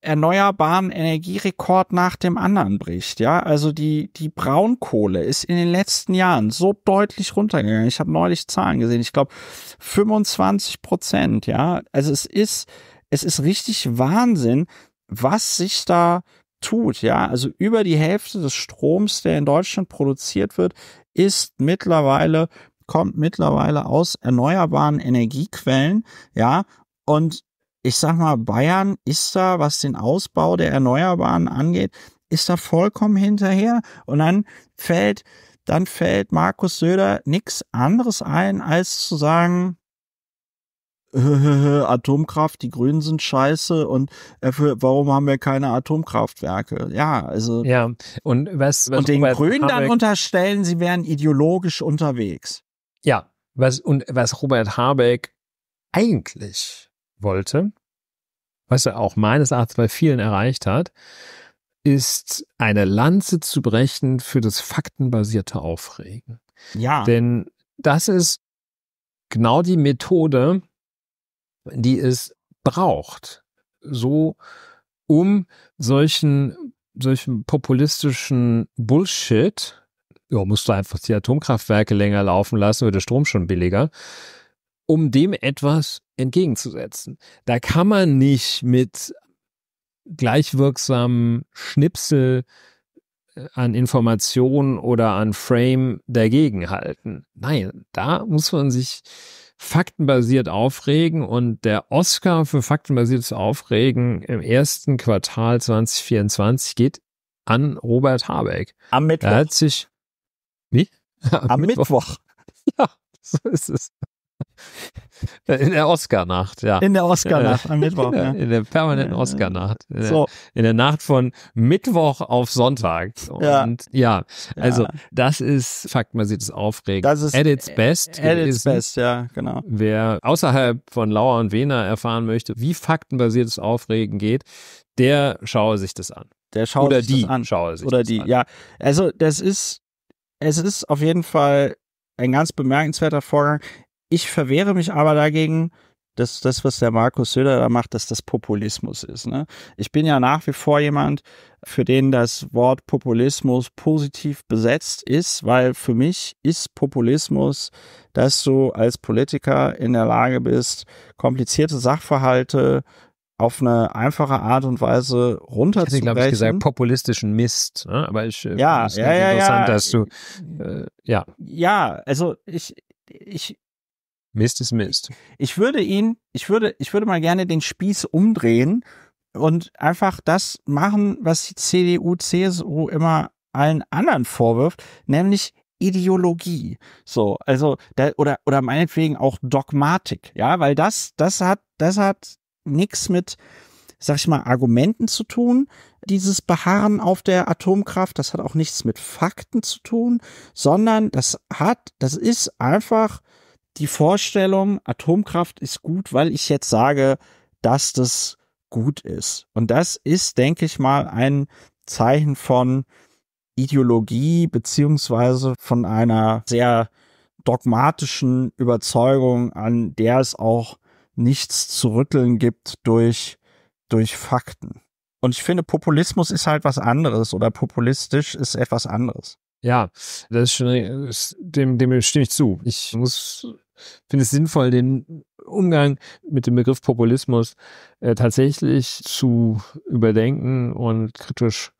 Speaker 1: erneuerbaren Energierekord nach dem anderen bricht. Ja, also die, die Braunkohle ist in den letzten Jahren so deutlich runtergegangen. Ich habe neulich Zahlen gesehen. Ich glaube 25 Prozent. Ja, also es ist, es ist richtig Wahnsinn, was sich da tut. Ja, also über die Hälfte des Stroms, der in Deutschland produziert wird, ist mittlerweile kommt mittlerweile aus erneuerbaren Energiequellen, ja, und ich sag mal, Bayern ist da, was den Ausbau der Erneuerbaren angeht, ist da vollkommen hinterher. Und dann fällt, dann fällt Markus Söder nichts anderes ein, als zu sagen, Atomkraft, die Grünen sind scheiße und äh, warum haben wir keine Atomkraftwerke? Ja, also. Ja, und was, was und den Robert Grünen Habeck, dann unterstellen, sie wären ideologisch unterwegs. Ja,
Speaker 2: was, und was Robert Habeck eigentlich wollte, was er auch meines Erachtens bei vielen erreicht hat, ist eine Lanze zu brechen für das faktenbasierte Aufregen. Ja. Denn das ist genau die Methode, die es braucht, so um solchen, solchen populistischen Bullshit, ja, musst du einfach die Atomkraftwerke länger laufen lassen, wird der Strom schon billiger, um dem etwas entgegenzusetzen. Da kann man nicht mit gleichwirksamen Schnipsel äh, an Informationen oder an Frame dagegenhalten. Nein, da muss man sich faktenbasiert aufregen und der Oscar für faktenbasiertes Aufregen im ersten Quartal 2024 geht an Robert Habeck. Am Mittwoch. Er hat sich, wie? Am, Am Mittwoch. Mittwoch. Ja, so ist es. In der Oscar-Nacht, ja. In der Oscar-Nacht äh, am Mittwoch. In der, ja. in der permanenten Oscar-Nacht. In, so. in, der Nacht von Mittwoch auf Sonntag. Und ja, ja also ja. das ist, Fakt, man sieht es aufregend. Das ist at its best. At its best, ja, genau. Wer außerhalb von Lauer und Wehner erfahren möchte, wie faktenbasiertes
Speaker 1: Aufregen geht, der schaue sich das an. Der schaue Oder sich die das an. Schaue sich Oder das die, an. ja. Also das ist, es ist auf jeden Fall ein ganz bemerkenswerter Vorgang. Ich verwehre mich aber dagegen, dass das, was der Markus Söder da macht, dass das Populismus ist. Ne? Ich bin ja nach wie vor jemand, für den das Wort Populismus positiv besetzt ist, weil für mich ist Populismus, dass du als Politiker in der Lage bist, komplizierte Sachverhalte auf eine einfache Art und Weise runterzubrechen. Ich hätte, glaube ich, gesagt, populistischen Mist. Ne? Aber ich äh, ja, finde es ja, ja, interessant, ja. dass du äh, ja. Ja, also ich, ich Mist ist Mist. Ich würde ihn, ich würde, ich würde mal gerne den Spieß umdrehen und einfach das machen, was die CDU, CSU immer allen anderen vorwirft, nämlich Ideologie. So, also da, oder oder meinetwegen auch Dogmatik, ja, weil das das hat das hat nichts mit sag ich mal Argumenten zu tun, dieses Beharren auf der Atomkraft, das hat auch nichts mit Fakten zu tun, sondern das hat das ist einfach die Vorstellung, Atomkraft ist gut, weil ich jetzt sage, dass das gut ist. Und das ist, denke ich mal, ein Zeichen von Ideologie beziehungsweise von einer sehr dogmatischen Überzeugung, an der es auch nichts zu rütteln gibt durch, durch Fakten. Und ich finde, Populismus ist halt was anderes oder populistisch ist etwas anderes.
Speaker 2: Ja, das ist schon, dem, dem stimme ich zu. Ich muss finde es sinnvoll, den Umgang mit dem Begriff Populismus äh, tatsächlich zu überdenken und kritisch,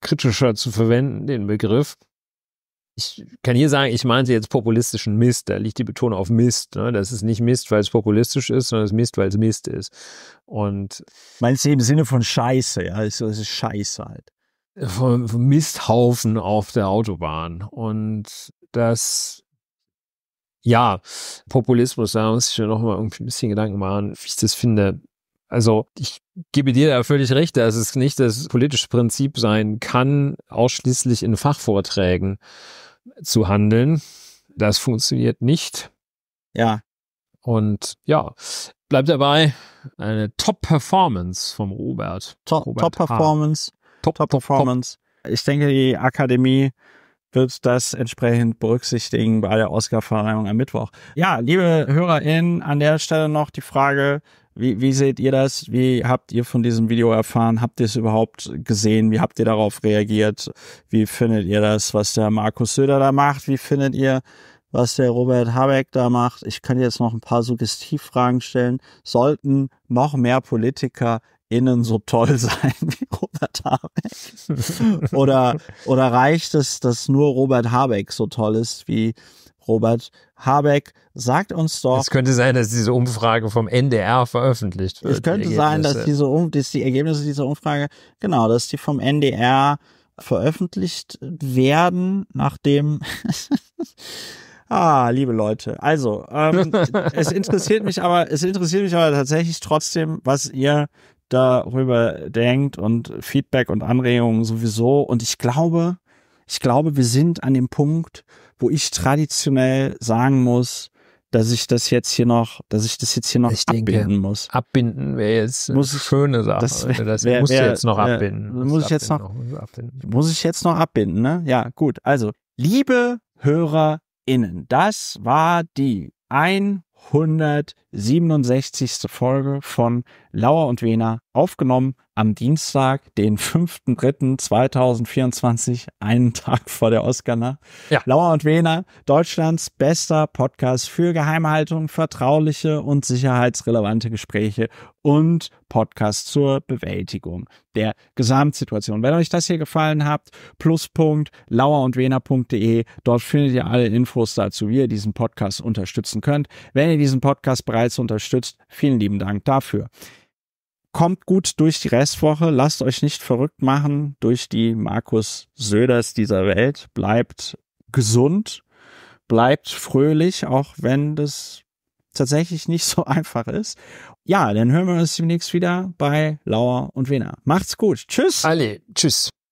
Speaker 2: kritischer zu verwenden, den Begriff. Ich kann hier sagen, ich meinte jetzt populistischen Mist, da liegt die Betonung auf Mist. Ne? Das ist nicht Mist, weil es populistisch ist, sondern es ist Mist, weil es Mist ist. Und Meinst du im Sinne von Scheiße, ja? Also, es ist Scheiße halt. vom Misthaufen auf der Autobahn. Und das ja, Populismus, da muss ich mir noch mal ein bisschen Gedanken machen, wie ich das finde. Also ich gebe dir da völlig recht, dass es nicht das politische Prinzip sein kann, ausschließlich in Fachvorträgen zu handeln. Das funktioniert nicht. Ja. Und ja, bleib dabei eine
Speaker 1: Top-Performance vom Robert. Top-Performance. Top, Top-Performance. Top, top, top, ich denke, die Akademie wird das entsprechend berücksichtigen bei der Oscarverleihung am Mittwoch. Ja, liebe HörerInnen, an der Stelle noch die Frage, wie, wie seht ihr das? Wie habt ihr von diesem Video erfahren? Habt ihr es überhaupt gesehen? Wie habt ihr darauf reagiert? Wie findet ihr das, was der Markus Söder da macht? Wie findet ihr, was der Robert Habeck da macht? Ich kann jetzt noch ein paar Suggestivfragen stellen. Sollten noch mehr Politiker innen so toll sein wie Robert Habeck? oder, oder reicht es, dass nur Robert Habeck so toll ist wie Robert Habeck? Sagt uns doch. Es könnte
Speaker 2: sein, dass diese Umfrage vom NDR veröffentlicht wird. Es könnte die sein, dass diese
Speaker 1: um, dass die Ergebnisse dieser Umfrage, genau, dass die vom NDR veröffentlicht werden, nachdem Ah, liebe Leute. Also, ähm, es interessiert mich aber, es interessiert mich aber tatsächlich trotzdem, was ihr darüber denkt und Feedback und Anregungen sowieso. Und ich glaube, ich glaube, wir sind an dem Punkt, wo ich traditionell sagen muss, dass ich das jetzt hier noch, dass ich das jetzt hier noch ich abbinden denke, muss. Abbinden wäre jetzt muss schöne Sache. Das, wär, das wär, musst wär, du jetzt noch abbinden. Muss, muss ich jetzt noch, noch muss ich jetzt noch abbinden, ne? Ja, gut. Also, liebe HörerInnen, das war die 100 67. Folge von Lauer und Wena aufgenommen am Dienstag, den 5.3.2024, einen Tag vor der oscar ne? Ja. Lauer und Wena, Deutschlands bester Podcast für Geheimhaltung, vertrauliche und sicherheitsrelevante Gespräche und Podcast zur Bewältigung der Gesamtsituation. Wenn euch das hier gefallen hat, Pluspunkt lauerundwena.de, dort findet ihr alle Infos dazu, wie ihr diesen Podcast unterstützen könnt. Wenn ihr diesen Podcast bereits bereits unterstützt. Vielen lieben Dank dafür. Kommt gut durch die Restwoche, lasst euch nicht verrückt machen durch die Markus Söders dieser Welt. Bleibt gesund, bleibt fröhlich, auch wenn das tatsächlich nicht so einfach ist. Ja, dann hören wir uns demnächst wieder bei Lauer und Wiener. Macht's gut. Tschüss. Alle, tschüss.